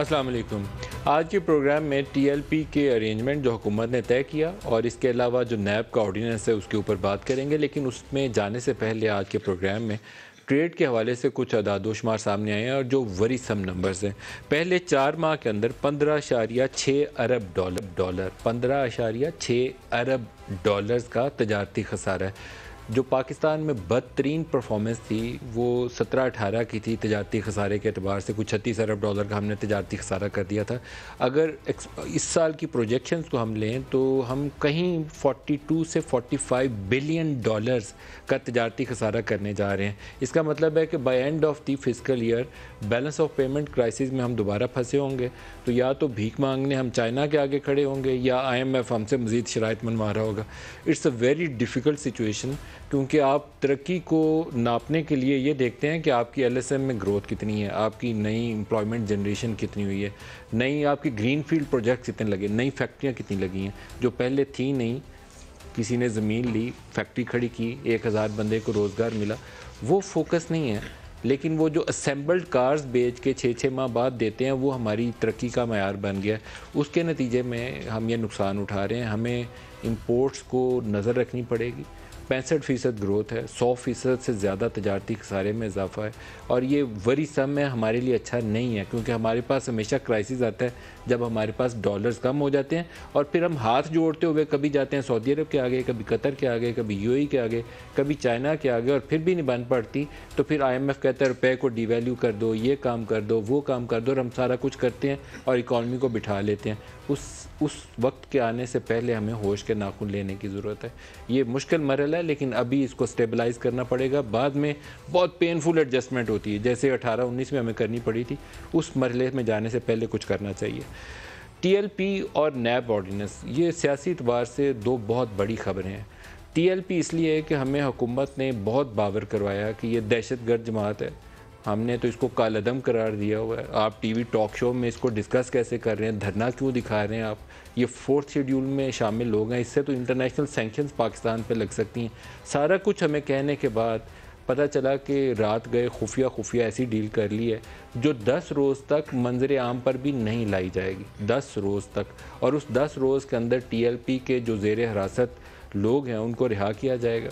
अस्सलाम वालेकुम आज के प्रोग्राम में टीएलपी के अरेंजमेंट जो हुकूमत ने तय किया और इसके अलावा जो नैब का ऑर्डीनेंस है उसके ऊपर बात करेंगे लेकिन उसमें जाने से पहले आज के प्रोग्राम में ट्रेड के हवाले से कुछ अदादोशुमार सामने आए हैं और जो वरी सम नंबर्स हैं पहले चार माह के अंदर पंद्रह अशारिया छः अरब डॉलर डॉलर पंद्रह अशारिया छः अरब डॉलर्स का तजारती खसारा है जो पाकिस्तान में बदतरीन परफॉर्मेंस थी वो सत्रह अठारह की थी तजारती खसारे के अतबार से कुछ छत्तीस अरब डॉलर का हमने तजारती खसारा कर दिया था अगर इस साल की प्रोजेक्शन को हम लें तो हम कहीं फोटी टू से फाइव बिलियन डॉलर्स का तजारती खसारा करने जा रहे हैं इसका मतलब है कि by end of the fiscal year balance of payment crisis में हम दोबारा फंसे होंगे तो या तो भीख मांगने हम चाइना के आगे खड़े होंगे या आई एम एफ हमसे मज़ीद शराय मनवा रहा होगा it's a very difficult situation क्योंकि आप तरक्की को नापने के लिए ये देखते हैं कि आपकी एलएसएम में ग्रोथ कितनी है आपकी नई एम्प्लॉयमेंट जनरेशन कितनी हुई है नई आपकी ग्रीन फील्ड प्रोजेक्ट्स कितने लगे नई फैक्ट्रियाँ कितनी लगी हैं जो पहले थी नहीं किसी ने ज़मीन ली फैक्ट्री खड़ी की एक हज़ार बंदे को रोज़गार मिला वो फोकस नहीं है लेकिन वो जो असम्बल्ड कार्स बेच के छः छः माह बाद देते हैं वो हमारी तरक्की का मैार बन गया उसके नतीजे में हम ये नुकसान उठा रहे हैं हमें इम्पोर्ट्स को नज़र रखनी पड़ेगी पैंसठ फ़ीसद ग्रोथ है सौ फ़ीसद से ज़्यादा तजारती खसारे में इजाफा है और ये वरी सम है हमारे लिए अच्छा नहीं है क्योंकि हमारे पास हमेशा क्राइसिस आता है जब हमारे पास डॉलर्स कम हो जाते हैं और फिर हम हाथ जोड़ते हुए कभी जाते हैं सऊदी अरब के आगे कभी कतर के आगे कभी यू e के आगे कभी चाइना के आगे और फिर भी नहीं बन पड़ती तो फिर आई एम एफ़ कहता है रुपये को डिवेल्यू कर दो ये काम कर दो वो काम कर दो और हम सारा कुछ करते हैं और इकॉनमी को बिठा लेते हैं उस उस वक्त के आने से पहले हमें होश के नाखून लेने की ज़रूरत है ये मुश्किल मरल है लेकिन अभी इसको स्टेबलाइज करना पड़ेगा बाद में बहुत पेनफुल एडजस्टमेंट होती है जैसे अठारह उन्नीस में हमें करनी पड़ी थी उस मरले में जाने से पहले कुछ करना चाहिए टीएलपी और नैब ऑर्डीनेंस ये सियासी एतबार से दो बहुत बड़ी खबरें हैं पी इसलिए है कि हमें हुकूमत ने बहुत बावर करवाया कि ये दहशत गर्द जमात है हमने तो इसको कालदम करार दिया हुआ है आप टीवी टॉक शो में इसको डिस्कस कैसे कर रहे हैं धरना क्यों दिखा रहे हैं आप ये फोर्थ शेड्यूल में शामिल लोग हैं इससे तो इंटरनेशनल सेंक्शन पाकिस्तान पर लग सकती हैं सारा कुछ हमें कहने के बाद पता चला कि रात गए खुफिया खुफिया ऐसी डील कर ली है जो 10 रोज़ तक मंजर आम पर भी नहीं लाई जाएगी 10 रोज़ तक और उस 10 रोज़ के अंदर टीएलपी के जो जेर हरासत लोग हैं उनको रिहा किया जाएगा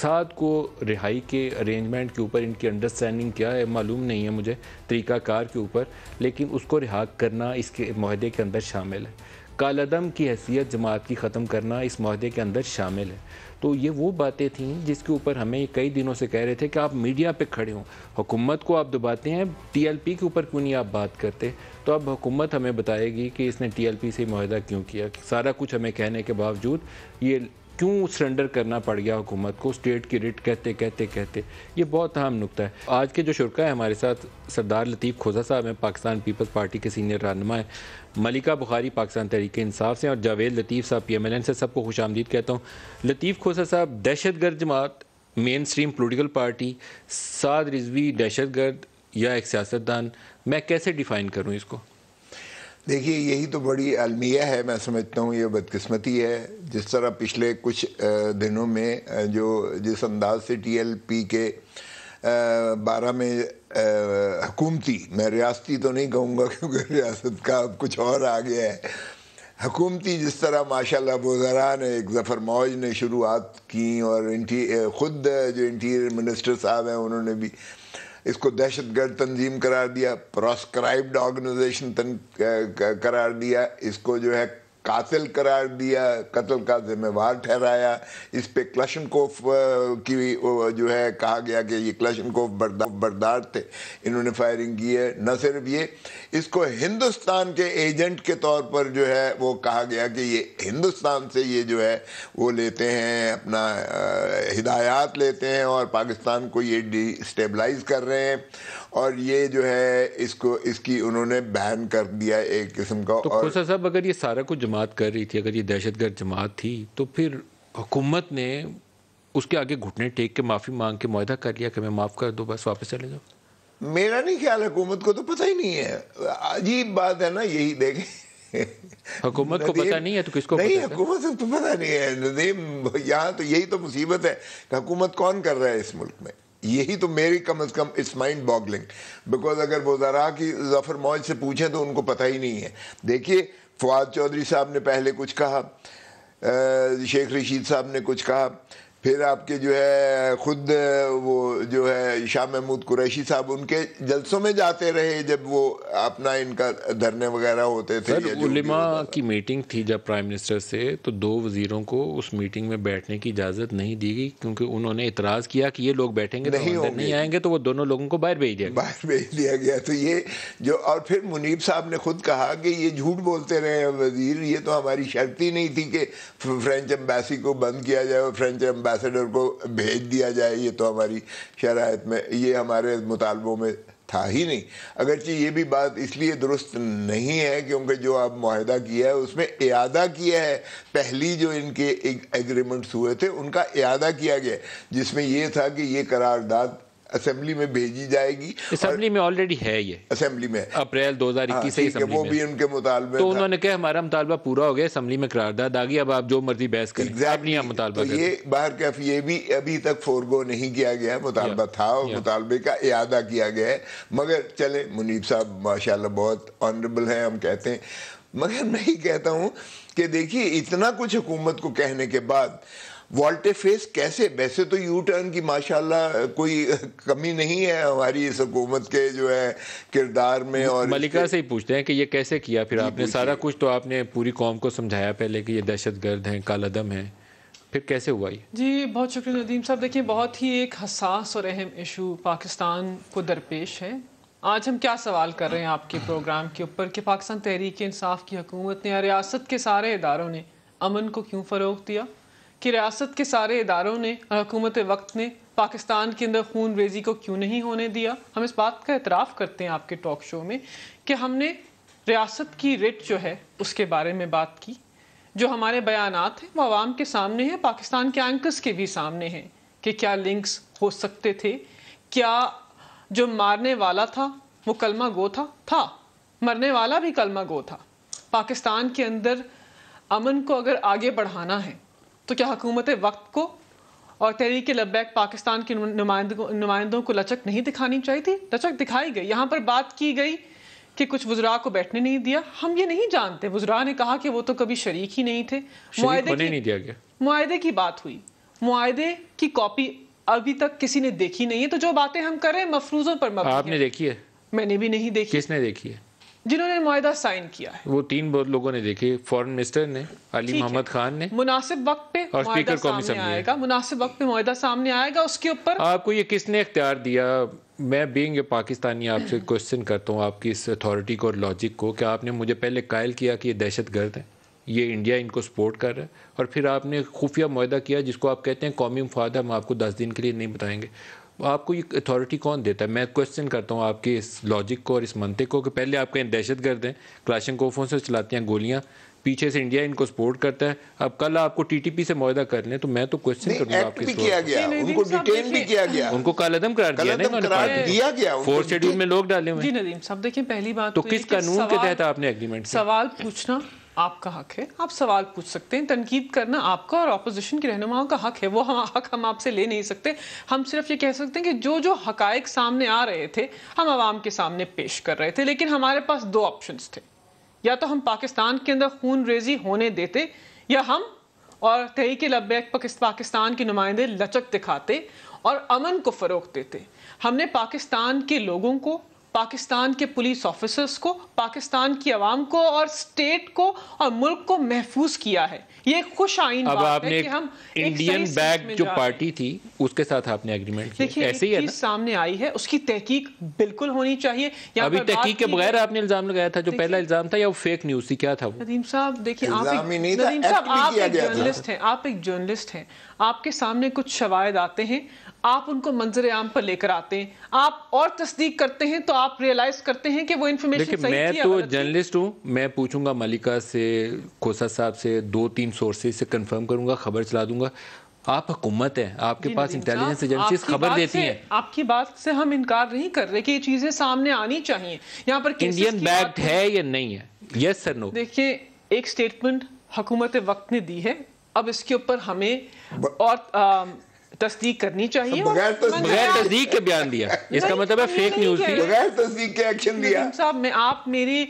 साथ को रिहाई के अरेंजमेंट के ऊपर इनकी अंडरस्टैंडिंग क्या है मालूम नहीं है मुझे तरीक़ाकार के ऊपर लेकिन उसको रिहा करना इसके माहदे के अंदर शामिल है कालदम की हैसियत जमात की ख़त्म करना इस माहदे के अंदर शामिल है तो ये वो बातें थीं जिसके ऊपर हमें कई दिनों से कह रहे थे कि आप मीडिया पे खड़े हों हुकूमत को आप दबाते हैं टीएलपी के ऊपर क्यों नहीं आप बात करते तो अब हुकूमत हमें बताएगी कि इसने टीएलपी से माहदा क्यों किया सारा कुछ हमें कहने के बावजूद ये क्यों सरेंडर करना पड़ गया हुकूमत को स्टेट की रिट कहते कहते कहते ये बहुत अहम नुकता है आज के जो शुरा है हमारे साथ सरदार लतीफ़ खोजा साहब हैं पाकिस्तान पीपल्स पार्टी के सीनियर रहनमा है मलिका बुखारी पाकिस्तान तहरीक इंसाफ से और जावेद लतीफ़ साहब पी एम एल एन से सबको खुश आमदीद कहता हूँ लतीफ़ खोजा साहब दहशत गर्द जमात mainstream political party Saad Rizvi दहशत गर्द या एक सियासतदान मैं कैसे डिफ़ाइन करूँ इसको देखिए यही तो बड़ी अलमिया है मैं समझता हूँ ये बदकिस्मती है जिस तरह पिछले कुछ दिनों में जो जिस अंदाज से टीएलपी के बारह में हकूमती मैं रियासती तो नहीं कहूँगा क्योंकि रियासत का अब कुछ और आ गया है हकूमती जिस तरह माशा वजरा ने एक जफ़र मौज ने शुरुआत की और इंटी खुद जो इंटीरियर मिनिस्टर साहब हैं उन्होंने भी इसको दहशतगर्द तंजीम करार दिया प्रोस्क्राइब्ड ऑर्गेनाइजेशन करार दिया इसको जो है कातिल करार दिया कत्ल का जिम्मेवार ठहराया इस पे क्लशनकोफ की जो है कहा गया कि ये कोफ बर्दा, बर्दार थे इन्होंने फायरिंग की है न सिर्फ ये इसको हिंदुस्तान के एजेंट के तौर पर जो है वो कहा गया कि ये हिंदुस्तान से ये जो है वो लेते हैं अपना हिदायत लेते हैं और पाकिस्तान को ये डिस्टेबलाइज कर रहे हैं और ये जो है इसको इसकी उन्होंने बैन कर दिया एक किस्म का तो और साहब अगर ये सारा कुछ जमात कर रही थी अगर ये दहशत गर्द जमात थी तो फिर हुकूमत ने उसके आगे घुटने टेक के माफ़ी मांग के माहा कर लिया कि मैं माफ़ कर दो बस वापस चले जाओ मेरा नहीं ख्याल हुकूमत को तो पता ही नहीं है अजीब बात है ना यही देखें हुकूमत को पता नहीं है तो किसको नहीं हुकूमत को पता नहीं है नदीम यहाँ तो यही तो मुसीबत है कि हुकूमत कौन कर रहा है इस मुल्क में यही तो मेरी कम अज़ कम इट्स माइंड बॉगलिंग बिकॉज अगर वो जरा की जफर मौज से पूछें तो उनको पता ही नहीं है देखिए फवाद चौधरी साहब ने पहले कुछ कहा शेख रशीद साहब ने कुछ कहा फिर आपके जो है खुद वो जो है शाह महमूद कुरैशी साहब उनके जलसों में जाते रहे जब वो अपना इनका धरने वगैरह होते थे सर उलिमा की मीटिंग थी जब प्राइम मिनिस्टर से तो दो वजीरों को उस मीटिंग में बैठने की इजाज़त नहीं दी गई क्योंकि उन्होंने इतराज़ किया कि ये लोग बैठेंगे तो नहीं, तो नहीं आएंगे तो वो दोनों लोगों को बाहर भेज दिया बाहर भेज दिया गया तो ये जो और फिर मुनीब साहब ने खुद कहा कि ये झूठ बोलते रहे वजीर ये तो हमारी शर्त ही नहीं थी कि फ्रेंच एम्बेसी को बंद किया जाए फ्रेंच एम्बे एम्बेसडर को भेज दिया जाए ये तो हमारी शरात में ये हमारे मुतालबों में था ही नहीं अगरचि ये भी बात इसलिए दुरुस्त नहीं है क्योंकि जो आप माहदा किया है उसमें अदा किया है पहली जो इनके एग्रीमेंट्स हुए थे उनका अदा किया गया जिसमें यह था कि ये करारदाद असेंबली में भेजी जाएगी असेंबली में ऑलरेडी है ये असेंबली में अप्रैल दो हजार इक्कीस हाँ, वो भी उनके मुतालबे तो उन्होंने कहा हमारा मुतालबा पूरा हो गया असेंबली में करारदाद आ गई अब आप जो मर्जी बहस करें exactly, मुतालबा तो ये बाहर कैफ ये भी अभी तक फोरगो नहीं किया गया मुतालबा था और मुतालबे का इरादा किया गया है मगर चले मुनीब साहब माशा बहुत ऑनरेबल हैं हम कहते हैं मगर मैं ही कहता हूँ कि देखिए इतना कुछ हुकूमत को कहने के बाद वॉल्टेफेस कैसे वैसे तो यू टर्न की माशाल्लाह कोई कमी नहीं है हमारी इस हुकूमत के जो है किरदार में और मलिका से ही पूछते हैं कि ये कैसे किया फिर आपने सारा कुछ तो आपने पूरी कौम को समझाया पहले कि ये दहशत गर्द हैं कालदम हैं फिर कैसे हुआ ये जी बहुत शुक्रिया नदीम साहब देखिए बहुत ही एक हसास और अहम इशू पाकिस्तान को दरपेश है आज हम क्या सवाल कर रहे हैं आपके प्रोग्राम के ऊपर कि पाकिस्तान तहरीक इंसाफ की हुकूमत ने या रियासत के सारे इदारों ने अमन को क्यों फ़रोग दिया कि रियासत के सारे इदारों ने और हुकूमत वक्त ने पाकिस्तान के अंदर खून रेजी को क्यों नहीं होने दिया हम इस बात का एतराफ़ करते हैं आपके टॉक शो में कि हमने रियासत की रेट जो है उसके बारे में बात की जो हमारे बयान हैं वो आवाम के सामने हैं पाकिस्तान के एंकर्स के भी सामने हैं कि क्या लिंक्स हो सकते थे क्या जो मारने वाला था वो कलमा गो था था मरने वाला भी कलमा गो था पाकिस्तान के अंदर अमन को अगर आगे बढ़ाना है तो क्या हुकूमत वक्त को और तहरीक लबैक पाकिस्तान के नुमाइंदों को लचक नहीं दिखानी चाहिए थी लचक दिखाई गई यहाँ पर बात की गई कि कुछ वजरा को बैठने नहीं दिया हम ये नहीं जानते वजरा ने कहा कि वो तो कभी शरीक ही नहीं थे मुआदे की नहीं दिया गया मुआदे की बात हुई मुआदे की कॉपी अभी तक किसी ने देखी नहीं है तो जो बातें हम करें मफरूजों पर आपने देखी है मैंने भी नहीं देखी किसने देखी है जिन्होंने माहा साइन किया है वो तीन बहुत लोगों ने देखे फॉरेन मिनिस्टर ने अली मोहम्मद खान ने मुनासिब वक्त पे और स्पीकर कौमी सामने आएगा मुनासिब वक्त पे माहा सामने आएगा उसके ऊपर आपको ये किसने इख्तियार दिया मैं बींग ए पाकिस्तानी आपसे क्वेश्चन करता हूँ आपकी इस अथॉरिटी को और लॉजिक को कि आपने मुझे पहले कायल किया कि ये दहशत गर्द है ये इंडिया इनको सपोर्ट कर रहा है और फिर आपने खुफिया माहा किया जिसको आप कहते हैं कौमी मफाद हम आपको दस दिन के लिए नहीं बताएंगे आपको ये अथॉरिटी कौन देता है मैं क्वेश्चन करता हूँ आपके इस लॉजिक को और इस मनते को कि पहले आप कहीं दहशत गर्द हैं कोफों से चलाती हैं गोलियाँ पीछे से इंडिया इनको सपोर्ट करता है अब कल आपको टीटीपी से मुआदा कर लें तो मैं तो क्वेश्चन करूंगा आपके भी किया गया उनको डिटेन भी किया गया उनको अदम करार दिया ना उन्होंने दिया गया फोर्थ शेड्यूल में लोग डाले हुए जी नदीम देखिए पहली बात तो, तो किस कानून के तहत आपने एग्रीमेंट सवाल पूछना आपका हक है आप सवाल पूछ सकते हैं तनकीद करना आपका और अपोजिशन के रहनुमाओं का हक है वो हम हक हम आपसे ले नहीं सकते हम सिर्फ ये कह सकते हैं कि जो जो हक सामने आ रहे थे हम आवाम के सामने पेश कर रहे थे लेकिन हमारे पास दो ऑप्शन थे या तो हम पाकिस्तान के अंदर खून रेजी होने देते या हम और तहरीक लब्बैक पाकिस्तान के नुमाइंदे लचक दिखाते और अमन को फ़रोग देते हमने पाकिस्तान के लोगों को पाकिस्तान के पुलिस ऑफिसर्स को पाकिस्तान की आवाम को और स्टेट को और मुल्क को महफूज किया है ये खुश आइन अब आपने है कि हम इंडियन बैग जो पार्टी थी उसके साथ आपने एग्रीमेंट किया ऐसे ही है ना? सामने आई है उसकी तहकीक बिल्कुल होनी चाहिए या अभी तहकीक के बगैर आपने इल्जाम लगाया था जो पहला इल्जाम था या वो फेक न्यूज थी क्या था नदीम साहब देखिए आप नदीम साहब आप एक जर्नलिस्ट हैं आप एक जर्नलिस्ट हैं आपके सामने कुछ शवायद आते हैं आप उनको मंजर आम पर लेकर आते हैं आप और तस्दीक करते हैं तो आप रियलाइज करते हैं कि वो इन्फॉर्मेशन सही थी मैं तो जर्नलिस्ट हूँ मैं पूछूंगा मलिका से कोसा साहब से दो तीन इन सोर्सेज से कंफर्म करूँगा खबर चला दूंगा आप हुकूमत है आपके पास इंटेलिजेंस एजेंसी खबर देती हैं आपकी बात से हम इनकार नहीं कर रहे कि ये चीजें सामने आनी चाहिए यहाँ पर इंडियन बैग्ड है या नहीं है यस सर नो देखिए एक स्टेटमेंट हुकूमत वक्त ने दी है अब इसके ऊपर हमें और तस्दीक करनी अच्छा, चाहिए बगैर तस्दीक के बयान दिया इसका मतलब है फेक न्यूज थी बगैर तस्दीक के एक्शन दिया साहब मैं आप मेरी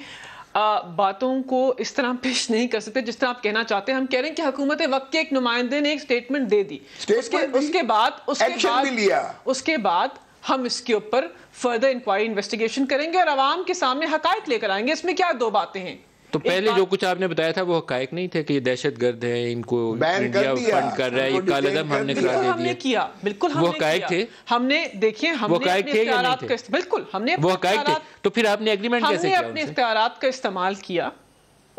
आ, बातों को इस तरह पेश नहीं कर सकते जिस तरह आप कहना चाहते हैं हम कह रहे हैं कि हुकूमत वक्त के एक नुमाइंदे ने एक स्टेटमेंट दे दी उसके, उसके बाद उसके बाद लिया। उसके बाद हम इसके ऊपर फर्दर इंक्वायरी इन्वेस्टिगेशन करेंगे और आवाम के सामने हकायक लेकर आएंगे इसमें क्या दो बातें हैं तो पहले जो कुछ आपने बताया था वो हकायक नहीं थे कि ये दहशत गर्द है इनको इंडिया फंड कर रहा है ये काला दम हमने करा दे किया बिल्कुल वो हकायक थे हमने देखिए हमने थे बिल्कुल हमने वो हकायक थे तो फिर आपने एग्रीमेंट कैसे किया अपने का इस्तेमाल किया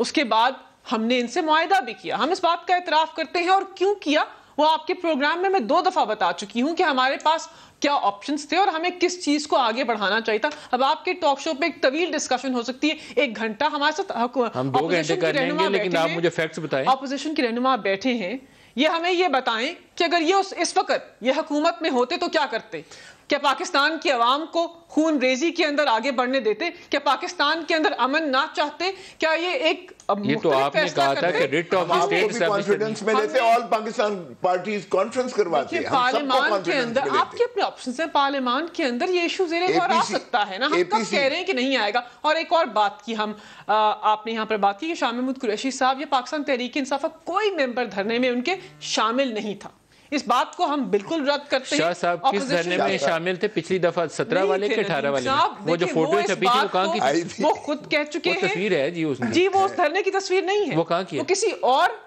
उसके बाद हमने इनसे मुआदा भी किया हम इस बात का एतराफ़ करते हैं और क्यों किया वो आपके प्रोग्राम में मैं दो दफ़ा बता चुकी हूँ कि हमारे पास क्या ऑप्शन थे और हमें किस चीज़ को आगे बढ़ाना चाहिए था अब आपके टॉक शो पे एक तवील डिस्कशन हो सकती है एक घंटा हमारे साथ हम दो घंटे लेकिन आप मुझे फैक्ट्स बताएं की रहनुमा बैठे हैं ये हमें ये बताएं कि अगर ये उस इस वक्त ये हुकूमत में होते तो क्या करते क्या पाकिस्तान की आवाम को खून रेजी के अंदर आगे बढ़ने देते क्या पाकिस्तान के अंदर अमन ना चाहते क्या ये एक ये तो आपने कहा था कि रिट ऑफ स्टेट कॉन्फिडेंस में लेते ऑल पाकिस्तान पार्टीज कॉन्फ्रेंस करवाते हैं पार्लियामान के अंदर आपके अपने ऑप्शन है पार्लियामान के अंदर ये इशू जेरे आ सकता है ना हम कब कह रहे हैं कि नहीं आएगा और एक और बात की हम आपने यहाँ पर बात की कि शाह महमूद कुरैशी साहब या पाकिस्तान तहरीक इंसाफ का कोई मेंबर धरने में उनके शामिल नहीं था इस बात को हम बिल्कुल रद्द करते हैं साहब किस धरने में शामिल थे पिछली दफा सत्रह वाले के अठारह वाले वो जो फोटो छपी थी वो कहाँ की वो खुद कह चुके तस्वीर है जी उसमें जी वो उस धरने की तस्वीर नहीं है वो कहाँ की किसी और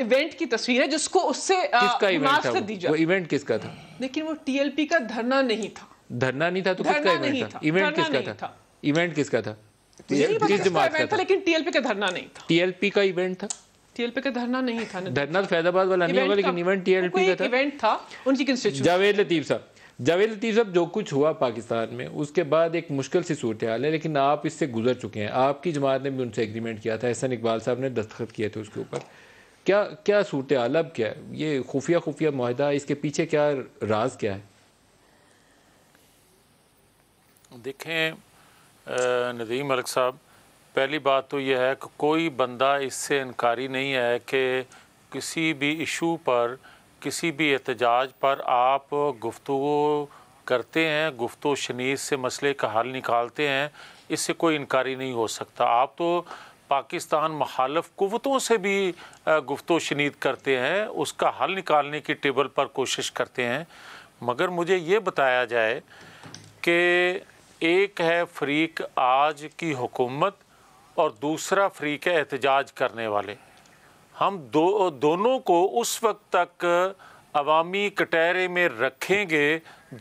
इवेंट की तस्वीर है जिसको उससे इवेंट था दी वो इवेंट किसका था लेकिन वो टीएलपी का धरना नहीं था धरना नहीं था तो किसका इवेंट था इवेंट किसका था इवेंट किसका था किस जमात का था लेकिन टीएलपी का धरना नहीं था टीएलपी का इवेंट था टीएलपी का धरना नहीं था धरना तो फैजाबाद वाला नहीं होगा लेकिन इवेंट टीएलपी का था इवेंट था उनकी कंस्टिट्यूशन जावेद लतीफ साहब जावेद लतीफ साहब जो कुछ हुआ पाकिस्तान में उसके बाद एक मुश्किल सी सूरत हाल है लेकिन आप इससे गुजर चुके हैं आपकी जमात ने भी उनसे एग्रीमेंट किया था एहसन इकबाल साहब ने दस्तखत किए थे उसके ऊपर क्या क्या सूरत हाल अब क्या है ये खुफिया खुफिया माहिदा इसके पीछे क्या राज क्या है देखें नदीम मलिक साहब पहली बात तो यह है कि कोई बंदा इससे इनकारी नहीं है कि किसी भी इशू पर किसी भी एहतजाज पर आप गुफ्तु करते हैं गुफ्तु शनीस से मसले का हल निकालते हैं इससे कोई इनकारी नहीं हो सकता आप तो पाकिस्तान मुखालफ कुतों से भी गुफ्त शनीद करते हैं उसका हल निकालने की टेबल पर कोशिश करते हैं मगर मुझे ये बताया जाए कि एक है फरीक आज की हुकूमत और दूसरा फ्री के एहतजाज करने वाले हम दो दोनों को उस वक्त तक अवामी कटहरे में रखेंगे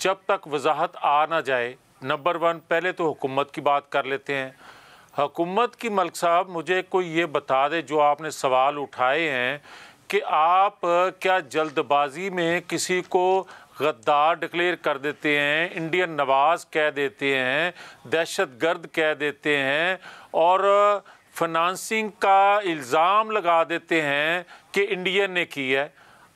जब तक वजाहत आ ना जाए नंबर वन पहले तो हुकूमत की बात कर लेते हैं हुकूमत की मलक साहब मुझे कोई ये बता दे जो आपने सवाल उठाए हैं कि आप क्या जल्दबाजी में किसी को गद्दार डिक्लेयर कर देते हैं इंडियन नवाज कह देते हैं दहशत गर्द कह देते हैं और फिनंसिंग का इल्ज़ाम लगा देते हैं कि इंडियन ने की है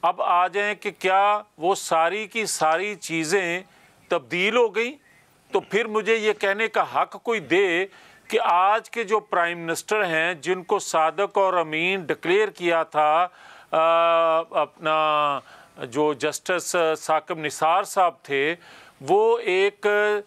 अब आ जाएं कि क्या वो सारी की सारी चीज़ें तब्दील हो गई तो फिर मुझे ये कहने का हक कोई दे कि आज के जो प्राइम मिनिस्टर हैं जिनको सादक और अमीन डिक्लेयर किया था आ, अपना जो जस्टिस साकब निसार साहब थे वो एक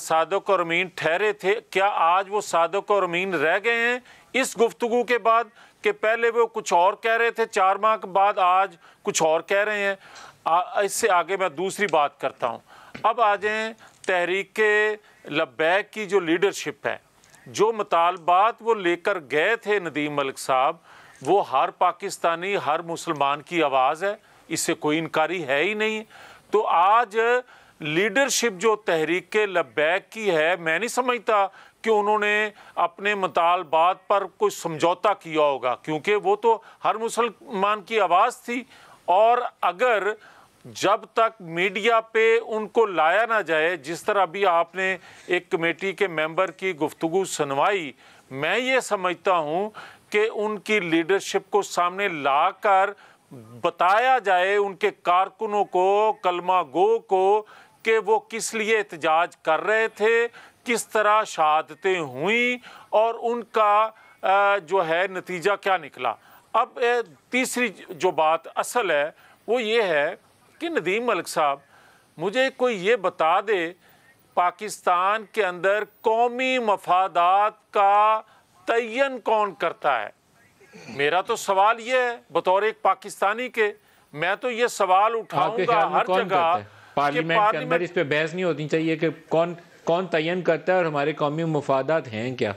सादक और अमीन ठहरे थे क्या आज वो सादक और अमीन रह गए हैं इस गुफ्तगु के बाद कि पहले वो कुछ और कह रहे थे चार माह के बाद आज कुछ और कह रहे हैं इससे आगे मैं दूसरी बात करता हूँ अब आ जाएँ तहरीक लब्बैक की जो लीडरशिप है जो मुतालबात वो लेकर गए थे नदीम मलिक साहब वो हर पाकिस्तानी हर मुसलमान की आवाज़ है इससे कोई इनकारी है ही नहीं तो आज लीडरशिप जो तहरीक के लबैक की है मैं नहीं समझता कि उन्होंने अपने मतालबात पर कोई समझौता किया होगा क्योंकि वो तो हर मुसलमान की आवाज़ थी और अगर जब तक मीडिया पे उनको लाया ना जाए जिस तरह अभी आपने एक कमेटी के मेंबर की गुफ्तु सुनवाई मैं ये समझता हूँ कि उनकी लीडरशिप को सामने लाकर बताया जाए उनके कारकुनों को कलमा गो को कि वो किस लिए एहतजाज कर रहे थे किस तरह शहादतें हुई और उनका जो है नतीजा क्या निकला अब तीसरी जो बात असल है वो ये है कि नदीम मलिक साहब मुझे कोई ये बता दे पाकिस्तान के अंदर कौमी मफादात का तयन कौन करता है मेरा तो सवाल ये है बतौर एक पाकिस्तानी के मैं तो ये सवाल उठाऊंगा हर जगह पार्लियामेंट के अंदर इस पे बहस नहीं होनी चाहिए कि कौन कौन तयन करता है और हमारे कौमी मफादात हैं क्या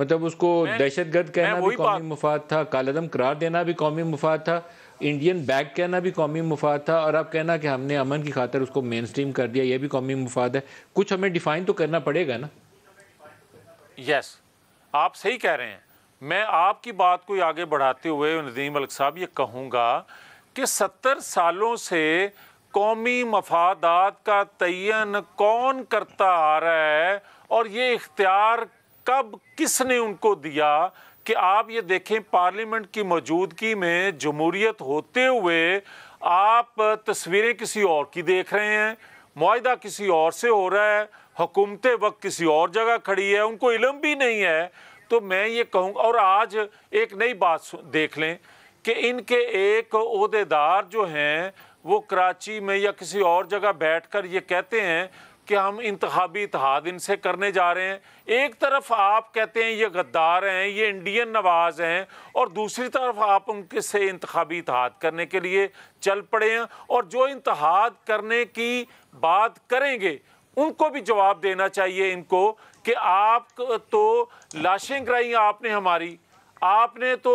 मतलब उसको दहशत गर्द कहना भी कौमी मुफाद था कालदम करार देना भी कौमी मुफाद था इंडियन बैग कहना भी कौमी मुफाद था और अब कहना कि हमने अमन की खातर उसको मेन स्ट्रीम कर दिया यह भी कौमी मुफाद है कुछ हमें डिफाइन तो करना पड़ेगा ना यस आप सही कह रहे हैं मैं आपकी बात को आगे बढ़ाते हुए नदीम मलिक साहब ये कहूँगा कि सत्तर सालों से कौमी मफादात का तयन कौन करता आ रहा है और ये इख्तियार कब किसने उनको दिया कि आप ये देखें पार्लियामेंट की मौजूदगी में जमहूरियत होते हुए आप तस्वीरें किसी और की देख रहे हैं माहदा किसी और से हो रहा है हुकूमत वक्त किसी और जगह खड़ी है उनको इलम भी नहीं है तो मैं ये कहूँगा और आज एक नई बात देख लें कि इनके एक अहदेदार जो हैं वो कराची में या किसी और जगह बैठ कर ये कहते हैं कि हम इंतबी इतिहाद इनसे करने जा रहे हैं एक तरफ आप कहते हैं ये गद्दार हैं ये इंडियन नवाज हैं और दूसरी तरफ आप उनके से इंतबी इतिहाद करने के लिए चल पड़े हैं और जो इंतहाद करने की बात करेंगे उनको भी जवाब देना चाहिए इनको कि आप तो लाशें कराई आपने हमारी आपने तो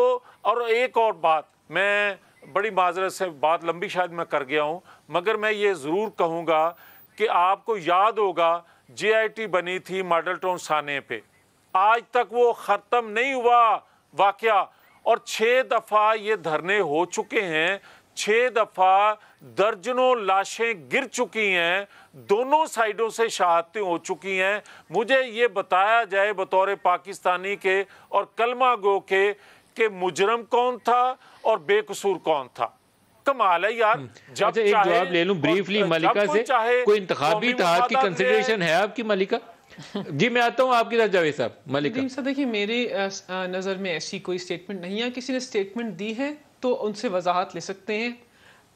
और एक और बात मैं बड़ी माजरत से बात लंबी शायद मैं कर गया हूँ मगर मैं ये ज़रूर कहूँगा कि आपको याद होगा जेआईटी बनी थी मॉडल टाउन साने पे आज तक वो ख़त्म नहीं हुआ वाक़ और छः दफ़ा ये धरने हो चुके हैं छह दफ़ा दर्जनों लाशें गिर चुकी हैं दोनों साइडों से शहादतें हो चुकी हैं मुझे ये बताया जाए बतौर पाकिस्तानी के और कलमा गो के के मुजरम कौन था और बेकसूर कौन था कमाल है यार हम्म। जब अच्छा, एक जवाब ले लूं ब्रीफली मलिका से कोई इंतबी की कंसिडरेशन है आपकी मलिका जी मैं आता हूँ आपकी जावेद साहब मलिका सर देखिए मेरी नज़र में ऐसी कोई स्टेटमेंट नहीं है किसी ने स्टेटमेंट दी है तो उनसे वजाहत ले सकते हैं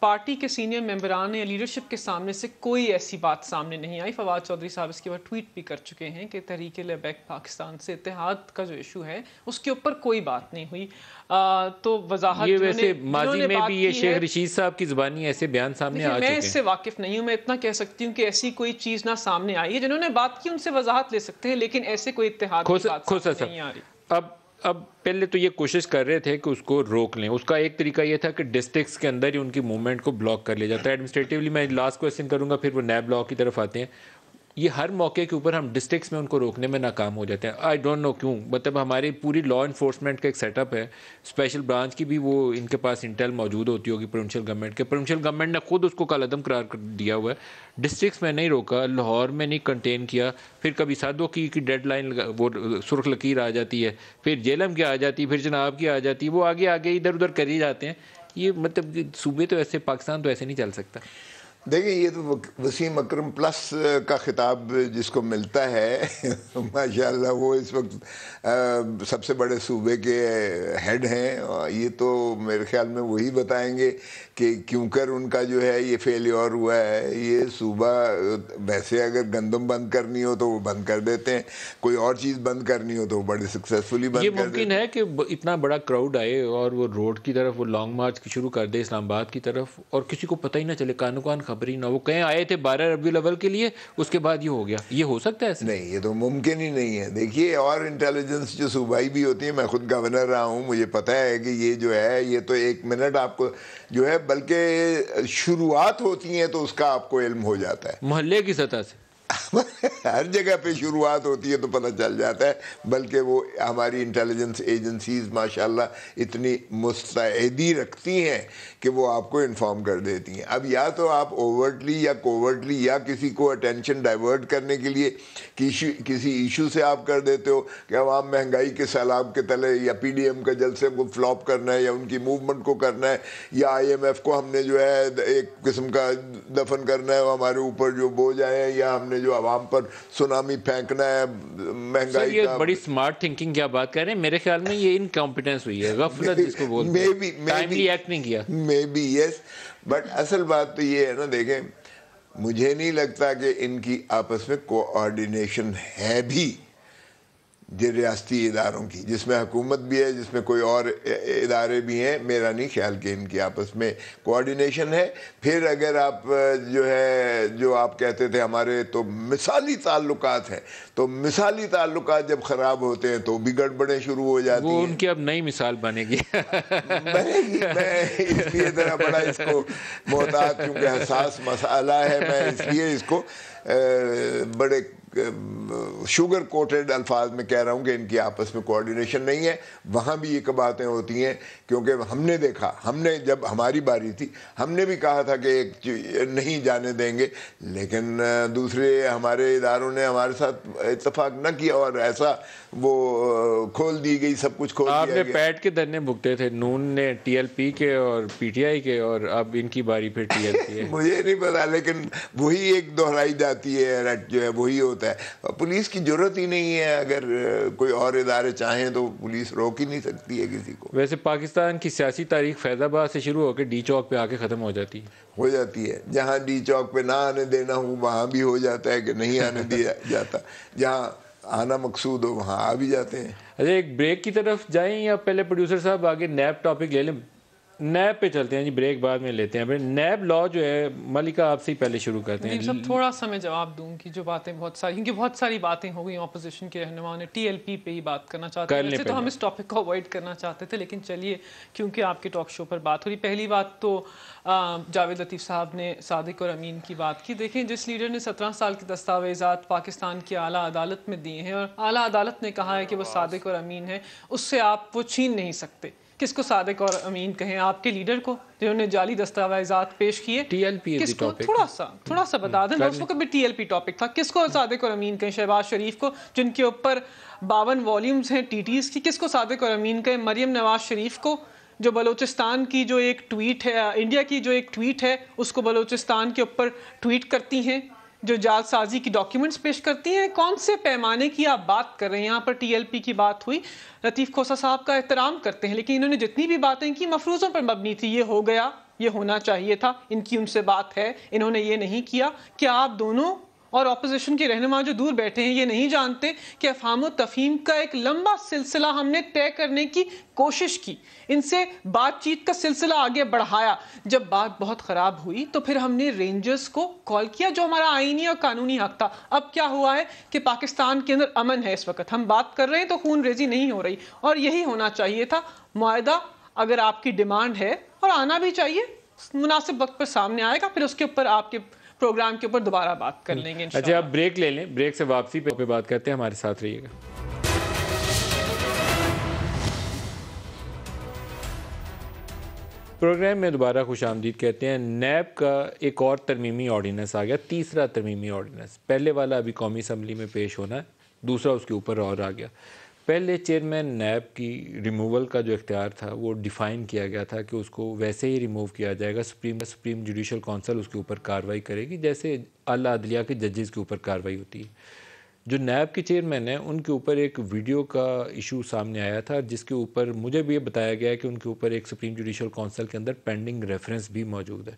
पार्टी के सीनियर मेम्बरान या लीडरशिप के सामने से कोई ऐसी बात सामने नहीं आई फवाद चौधरी साहब इसके बाद ट्वीट भी कर चुके हैं कि तहरीक लबैक पाकिस्तान से इतिहाद का जो इशू है उसके ऊपर कोई बात नहीं हुई आ, तो वजाहत ये वैसे माजी में भी ये शेख रशीद साहब की जबानी ऐसे बयान सामने आ मैं इससे वाकिफ नहीं हूँ मैं इतना कह सकती हूँ कि ऐसी कोई चीज़ ना सामने आई है जिन्होंने बात की उनसे वजाहत ले सकते हैं लेकिन ऐसे कोई इतिहाद नहीं आ रही अब अब पहले तो ये कोशिश कर रहे थे कि उसको रोक लें उसका एक तरीका ये था कि डिस्ट्रिक्स के अंदर ही उनकी मूवमेंट को ब्लॉक कर लिया जाता है एडमिनिस्ट्रेटिवली मैं लास्ट क्वेश्चन करूँगा फिर वो नैब ब्लॉक की तरफ आते हैं ये हर मौके के ऊपर हम डिस्ट्रिक्स में उनको रोकने में नाकाम हो जाते हैं आई डोंट नो क्यों मतलब हमारी पूरी लॉ इन्फोर्समेंट का एक सेटअप है स्पेशल ब्रांच की भी वो इनके पास इंटेल मौजूद होती होगी प्रोविंशियल गवर्नमेंट के प्रोविंशियल गवर्नमेंट ने खुद उसको अदम करार कर दिया हुआ है डिस्ट्रिक्स में नहीं रोका लाहौर में नहीं कंटेन किया फिर कभी साधु की डेड लाइन वो सुर्ख लकीर आ जाती है फिर जेलम की आ जाती है फिर जनाब की आ जाती है वो आगे आगे इधर उधर कर ही जाते हैं ये मतलब सूबे तो ऐसे पाकिस्तान तो ऐसे नहीं चल सकता देखिए ये तो वसीम अकरम प्लस का ख़िताब जिसको मिलता है माशाल्लाह वो इस वक्त सबसे बड़े सूबे के हेड हैं ये तो मेरे ख्याल में वही बताएंगे कि क्योंकर उनका जो है ये फेल्योर हुआ है ये सुबह वैसे अगर गंदम बंद करनी हो तो वो बंद कर देते हैं कोई और चीज़ बंद करनी हो तो बड़े सक्सेसफुली बंद ये मुमकिन है कि इतना बड़ा क्राउड आए और वो रोड की तरफ वो लॉन्ग मार्च की शुरू कर दे इस्लामाबाद की तरफ और किसी को पता ही ना चले कानों कान खबर ही ना वो कहें आए थे बारह रबी लेवल के लिए उसके बाद ये हो गया ये हो सकता है नहीं ये तो मुमकिन ही नहीं है देखिए और इंटेलिजेंस जो सूबाई भी होती है मैं खुद गवर्नर रहा हूँ मुझे पता है कि ये जो है ये तो एक मिनट आपको जो है बल्कि शुरुआत होती है तो उसका आपको इल्म हो जाता है मोहल्ले की सतह से हर जगह पे शुरुआत होती है तो पता चल जाता है बल्कि वो हमारी इंटेलिजेंस एजेंसीज माशाल्लाह इतनी मुस्तैदी रखती हैं कि वो आपको इन्फॉर्म कर देती हैं अब या तो आप ओवरटली या कोवर्टली या किसी को अटेंशन डाइवर्ट करने के लिए किसी किसी इशू से आप कर देते हो कि आवाम महंगाई के सैलाब के तले या पी डी एम के जलसे को फ्लॉप करना है या उनकी मूवमेंट को करना है या आई एम एफ़ को हमने जो है एक किस्म का दफन करना है हमारे ऊपर जो बोझ आए हैं या हमने आपने जो आवाम पर सुनामी फेंकना है महंगाई ये बड़ी स्मार्ट थिंकिंग क्या बात कर रहे हैं मेरे ख्याल में ये इनकॉम्पिटेंस हुई है गफलत जिसको बोलते हैं मे बी एक्ट नहीं किया मे बी यस बट असल बात तो ये है ना देखें मुझे नहीं लगता कि इनकी आपस में कोऑर्डिनेशन है भी रियासती इदारों की जिसमें हुकूमत भी है जिसमें कोई और इदारे भी हैं मेरा नहीं ख्याल कि इनकी आपस में कोऑर्डिनेशन है फिर अगर आप जो है जो आप कहते थे हमारे तो मिसाली ताल्लुक हैं तो मिसाली ताल्लुक जब ख़राब होते हैं तो भी गड़बड़ें शुरू हो जाती हैं उनकी अब नई मिसाल बनेगी बनेगी मैं इसलिए ज़रा बड़ा इसको मोहताज क्योंकि हसास मसाला है मैं इसलिए इसको बड़े शुगर कोटेड अल्फाज में कह रहा हूँ कि इनकी आपस में कोऑर्डिनेशन नहीं है वहाँ भी ये कबातें होती हैं क्योंकि हमने देखा हमने जब हमारी बारी थी हमने भी कहा था कि एक नहीं जाने देंगे लेकिन दूसरे हमारे इदारों ने हमारे साथ इतफाक़ न किया और ऐसा वो खोल दी गई सब कुछ खोल आपने पैट के धरने भुगते थे नून ने टीएलपी के और पीटीआई के और अब इनकी बारी फिर टीएलपी है मुझे नहीं पता लेकिन वही एक दोहराई जाती है रट जो है वही होता है पुलिस की जरूरत ही नहीं है अगर कोई और इदारे चाहें तो पुलिस रोक ही नहीं सकती है किसी को वैसे पाकिस्तान की सियासी तारीख फैजाबाद से शुरू होकर डी चौक पे आके ख़त्म हो जाती है हो जाती है जहाँ डी चौक पे ना आने देना हो वहाँ भी हो जाता है कि नहीं आने दिया जाता जहाँ आना मकसूद हो वहाँ आ भी जाते हैं अरे एक ब्रेक की तरफ जाएं या पहले प्रोड्यूसर साहब आगे नैप टॉपिक ले लें नैब पे चलते हैं जी ब्रेक बाद में लेते हैं नैब लॉ जो है मलिका आपसे ही पहले शुरू करते हैं सब थोड़ा सा मैं जवाब दूं कि जो बातें बहुत सारी क्योंकि बहुत सारी बातें हो गई ऑपोजिशन के रहनुमा ने टीएलपी पे ही बात करना चाहते कर थे तो हम इस टॉपिक को अवॉइड करना चाहते थे लेकिन चलिए क्योंकि आपके टॉक शो पर बात हो रही पहली बात तो जावेद लतीफ़ साहब ने सदक और अमीन की बात की देखें जिस लीडर ने सत्रह साल के दस्तावेजात पाकिस्तान की अली अदालत में दिए हैं और अली अदालत ने कहा है कि वो सादिक और अमीन है उससे आप वो छीन नहीं सकते किसको सादक और अमीन कहें आपके लीडर को जिन्होंने जाली दस्तावेजात पेश किए टीएलपी किसको थोड़ा सा थोड़ा सा बता दें उस वक्त भी टीएलपी टॉपिक था किसको सादक और अमीन कहें शहबाज शरीफ को जिनके ऊपर बावन वॉल्यूम्स हैं टीटीज की किसको सादक और अमीन कहें मरियम नवाज शरीफ को जो बलूचिस्तान की जो एक ट्वीट है इंडिया की जो एक ट्वीट है उसको बलूचिस्तान के ऊपर ट्वीट करती हैं जो जालसाजी की डॉक्यूमेंट्स पेश करती हैं कौन से पैमाने की आप बात कर रहे हैं यहाँ पर टीएलपी की बात हुई लतीफ़ खोसा साहब का एहतराम करते हैं लेकिन इन्होंने जितनी भी बातें की मफरूज़ों पर मबनी थी ये हो गया ये होना चाहिए था इनकी उनसे बात है इन्होंने ये नहीं किया क्या आप दोनों और अपोजिशन के रहनुमा जो दूर बैठे हैं ये नहीं जानते कि अफाम तफीम का एक लंबा सिलसिला हमने तय करने की कोशिश की इनसे बातचीत का सिलसिला आगे बढ़ाया जब बात बहुत ख़राब हुई तो फिर हमने रेंजर्स को कॉल किया जो हमारा आइनी और कानूनी हक था अब क्या हुआ है कि पाकिस्तान के अंदर अमन है इस वक्त हम बात कर रहे हैं तो खून रेजी नहीं हो रही और यही होना चाहिए था माहा अगर आपकी डिमांड है और आना भी चाहिए मुनासिब वक्त पर सामने आएगा फिर उसके ऊपर आपके प्रोग्राम के ऊपर दोबारा बात कर हम्म। लेंगे अच्छा आप ब्रेक ले लें ब्रेक से वापसी पे बात करते हैं हमारे साथ रहिएगा प्रोग्राम में दोबारा खुश आमदीद कहते हैं नैब का एक और तरमीमी ऑर्डीनेंस आ गया तीसरा तरमीमी ऑर्डीनेंस पहले वाला अभी कौमी असम्बली में पेश होना है दूसरा उसके ऊपर और आ गया पहले चेयरमैन नैब की रिमूवल का जो इख्तियार था वो डिफ़ाइन किया गया था कि उसको वैसे ही रिमूव किया जाएगा सुप्रीम सुप्रीम जुडिशल काउंसिल उसके ऊपर कार्रवाई करेगी जैसे अला अदलिया के जजेस के ऊपर कार्रवाई होती है जो नैब के चेयरमैन हैं उनके ऊपर एक वीडियो का इशू सामने आया था जिसके ऊपर मुझे भी ये बताया गया कि उनके ऊपर एक सुप्रीम जुडिशल काउंसिल के अंदर पेंडिंग रेफरेंस भी मौजूद है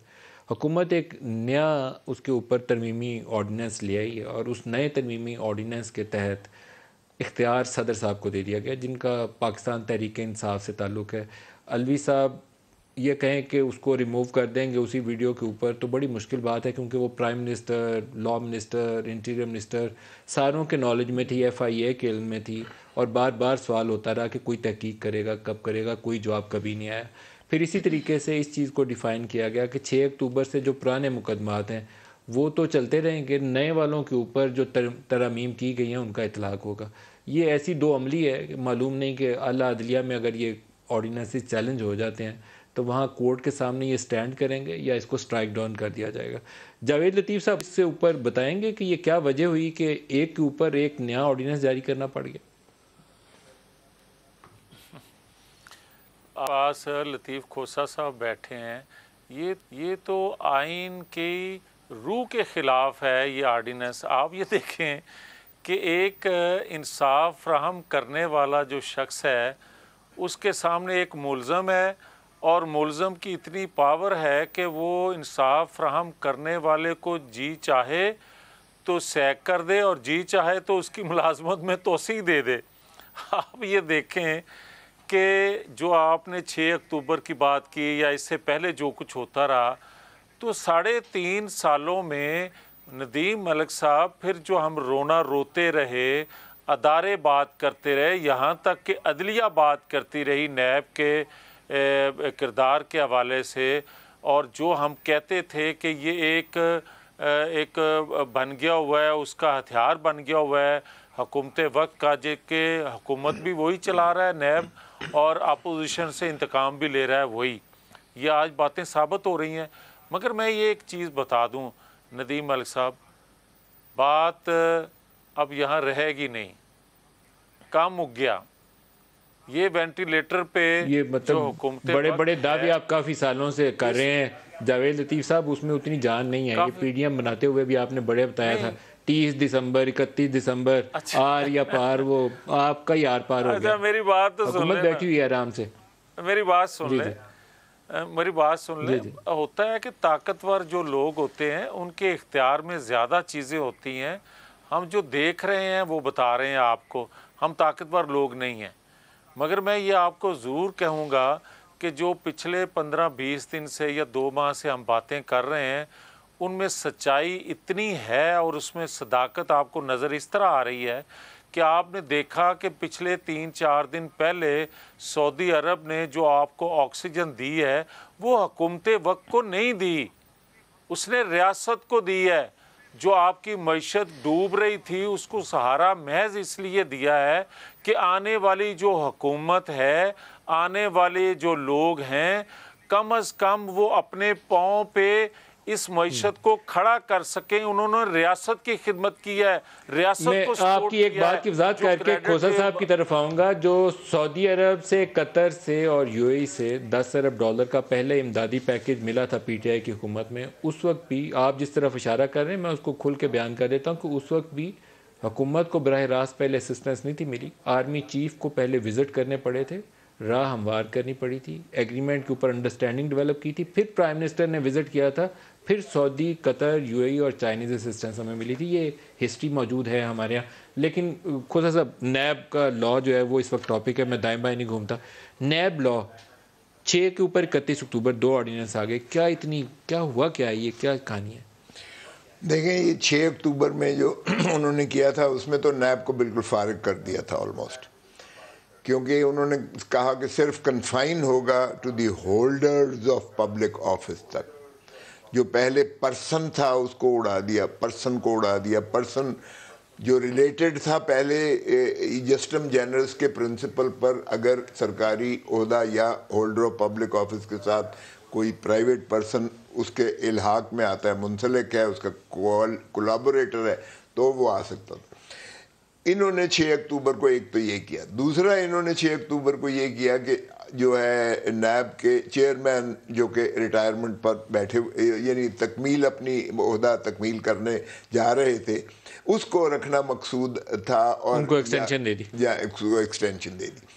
हुकूमत एक नया उसके ऊपर तरमीमी ऑर्डीनेंस ले आई है और उस नए तरमीमी ऑर्डीनेंस के तहत इख्तियार सदर साहब को दे दिया गया जिनका पाकिस्तान तहरीक इंसाफ से ताल्लुक़ है अलवी साहब ये कहें कि उसको रिमूव कर देंगे उसी वीडियो के ऊपर तो बड़ी मुश्किल बात है क्योंकि वो prime minister law minister interior minister सारों के नॉलेज में थी एफ आई ए के इल्म में थी और बार बार सवाल होता रहा कि कोई तहकीक करेगा कब करेगा कोई जवाब कभी नहीं आया फिर इसी तरीके से इस चीज़ को डिफ़ाइन किया गया कि छः अक्टूबर से जो पुराने मुकदमात हैं वो तो चलते रहेंगे नए वालों के ऊपर जो तर, तरामीम की गई हैं उनका इतलाक होगा ये ऐसी दो अमली है मालूम नहीं कि अला अदलिया में अगर ये ऑर्डीनेंसेस चैलेंज हो जाते हैं तो वहाँ कोर्ट के सामने ये स्टैंड करेंगे या इसको स्ट्राइक डाउन कर दिया जाएगा जावेद लतीफ़ साहब इससे ऊपर बताएंगे कि ये क्या वजह हुई कि एक के ऊपर एक नया ऑर्डीनेंस जारी करना पड़ गया पास लतीफ़ खोसा साहब बैठे हैं ये ये तो आइन की रू के ख़िलाफ़ है ये आर्डीनेंस आप ये देखें कि एक इंसाफ फ्राहम करने वाला जो शख्स है उसके सामने एक मुलम है और मुलम की इतनी पावर है कि वो इंसाफ फ्राहम करने वाले को जी चाहे तो सैक कर दे और जी चाहे तो उसकी मुलाजमत में तोसी दे दे आप ये देखें कि जो आपने 6 अक्टूबर की बात की या इससे पहले जो कुछ होता रहा तो साढ़े तीन सालों में नदीम मलिक साहब फिर जो हम रोना रोते रहे अदारे बात करते रहे यहाँ तक कि अदलिया बात करती रही नैब के किरदार के हवाले से और जो हम कहते थे कि ये एक एक बन गया हुआ है उसका हथियार बन गया हुआ है हकूमत वक्त का जे के हुकूमत भी वही चला रहा है नैब और अपोजिशन से इंतकाम भी ले रहा है वही ये आज बातें साबित हो रही हैं मगर मैं ये एक चीज़ बता दूँ नदीम मलिक साहब बात अब यहाँ रहेगी नहीं काम उग गया ये वेंटिलेटर पे ये मतलब बड़े बड़े दावे आप काफी सालों से कर रहे हैं जावेद लतीफ साहब उसमें उतनी जान नहीं है ये पीडीएम बनाते हुए भी आपने बड़े बताया था तीस दिसंबर इकतीस दिसंबर अच्छा। आर या पार वो आपका ही आर पार हो अच्छा, गया मेरी बात तो सुन बैठी हुई है आराम से मेरी बात सुन ले मेरी बात सुन ले होता है कि ताकतवर जो लोग होते हैं उनके इख्तियार में ज़्यादा चीज़ें होती हैं हम जो देख रहे हैं वो बता रहे हैं आपको हम ताकतवर लोग नहीं हैं मगर मैं ये आपको ज़रूर कहूँगा कि जो पिछले पंद्रह बीस दिन से या दो माह से हम बातें कर रहे हैं उनमें सच्चाई इतनी है और उसमें सदाकत आपको नज़र इस तरह आ रही है क्या आपने देखा कि पिछले तीन चार दिन पहले सऊदी अरब ने जो आपको ऑक्सीजन दी है वो हकूमत वक्त को नहीं दी उसने रियासत को दी है जो आपकी मीशत डूब रही थी उसको सहारा महज इसलिए दिया है कि आने वाली जो हुकूमत है आने वाले जो लोग हैं कम अज़ कम वो अपने पाँव पे इस मीशत को खड़ा कर सके उन्होंने रियासत की खिदमत की है रियासत को आपकी एक बात की वजह करके खोसा साहब की तरफ आऊँगा जो सऊदी अरब से कतर से और यू से दस अरब डॉलर का पहले इमदादी पैकेज मिला था पी टी आई की हुकूमत में उस वक्त भी आप जिस तरफ इशारा कर रहे हैं मैं उसको खुल के बयान कर देता हूँ कि उस वक्त भी हुकूमत को बरह रास्त पहले असिस्टेंस नहीं थी मिली आर्मी चीफ को पहले विज़िट करने पड़े थे राह हमवार करनी पड़ी थी एग्रीमेंट के ऊपर अंडरस्टैंडिंग डेवलप की थी फिर प्राइम मिनिस्टर ने विज़िट किया था फिर सऊदी कतर यूएई और चाइनीज़ असिस्टेंस हमें मिली थी ये हिस्ट्री मौजूद है हमारे यहाँ लेकिन खुदा साहब नैब का लॉ जो है वो इस वक्त टॉपिक है मैं दाएँ बाएँ नहीं घूमता नैब लॉ छः के ऊपर इकतीस अक्टूबर दो ऑर्डिनेंस आ गए क्या इतनी क्या हुआ क्या ये क्या कहानी है देखें ये छः अक्टूबर में जो उन्होंने किया था उसमें तो नैब को बिल्कुल फारग कर दिया था ऑलमोस्ट क्योंकि उन्होंने कहा कि सिर्फ कन्फाइन होगा to the holders of public office तक जो पहले पर्सन था उसको उड़ा दिया पर्सन को उड़ा दिया पर्सन जो रिलेटेड था पहले जस्टम जनरल्स के प्रिंसिपल पर अगर सरकारी अहदा या होल्डर ऑफ पब्लिक ऑफिस के साथ कोई प्राइवेट पर्सन उसके इलाहाक में आता है मुंसलिक है उसका कोलाबोरेटर है तो वो आ सकता था इन्होंने 6 अक्टूबर को एक तो ये किया दूसरा इन्होंने 6 अक्टूबर को ये किया कि जो है नैब के चेयरमैन जो कि रिटायरमेंट पर बैठे यानी तकमील अपनी अहदा तकमील करने जा रहे थे उसको रखना मकसूद था और उनको एक्सटेंशन दे दी या उसको एक्सटेंशन दे दी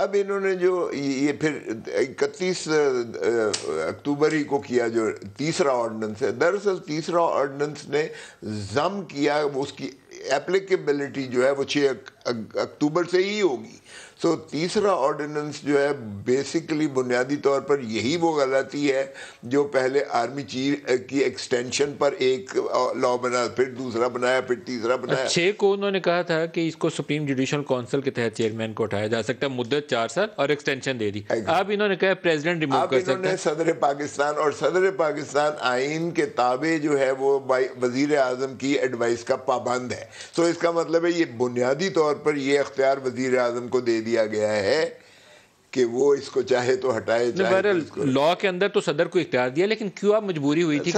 अब इन्होंने जो ये फिर इकतीस अक्टूबर ही को किया जो तीसरा ऑर्डिनेंस है दरअसल तीसरा ऑर्डनेंस ने जम किया उसकी एप्लीकेबिलिटी जो है वो छः अक्टूबर से ही होगी तो तीसरा ऑर्डिनेंस जो है बेसिकली बुनियादी तौर पर यही वो गलती है जो पहले आर्मी चीफ की एक्सटेंशन पर एक लॉ बना फिर दूसरा बनाया फिर तीसरा अच्छा, बनाया छः को उन्होंने कहा था कि इसको सुप्रीम जुडिशल काउंसिल के तहत चेयरमैन को उठाया जा सकता है मुद्दत चार साल और एक्सटेंशन दे दी अब इन्होंने कहा प्रेजिडेंट रिमूव कर सकते हैं सदर पाकिस्तान और सदर पाकिस्तान आइन के ताबे जो है वो वजीर आजम की एडवाइस का पाबंद है तो इसका मतलब है ये बुनियादी तौर पर यह अख्तियार वजीर आजम को दे दिया गया है कि वो इसको चाहे तो हटाए चाहे लॉ तो के अंदर तो सदर को इख्तियार दिया लेकिन क्यों आप मजबूरी हुई थी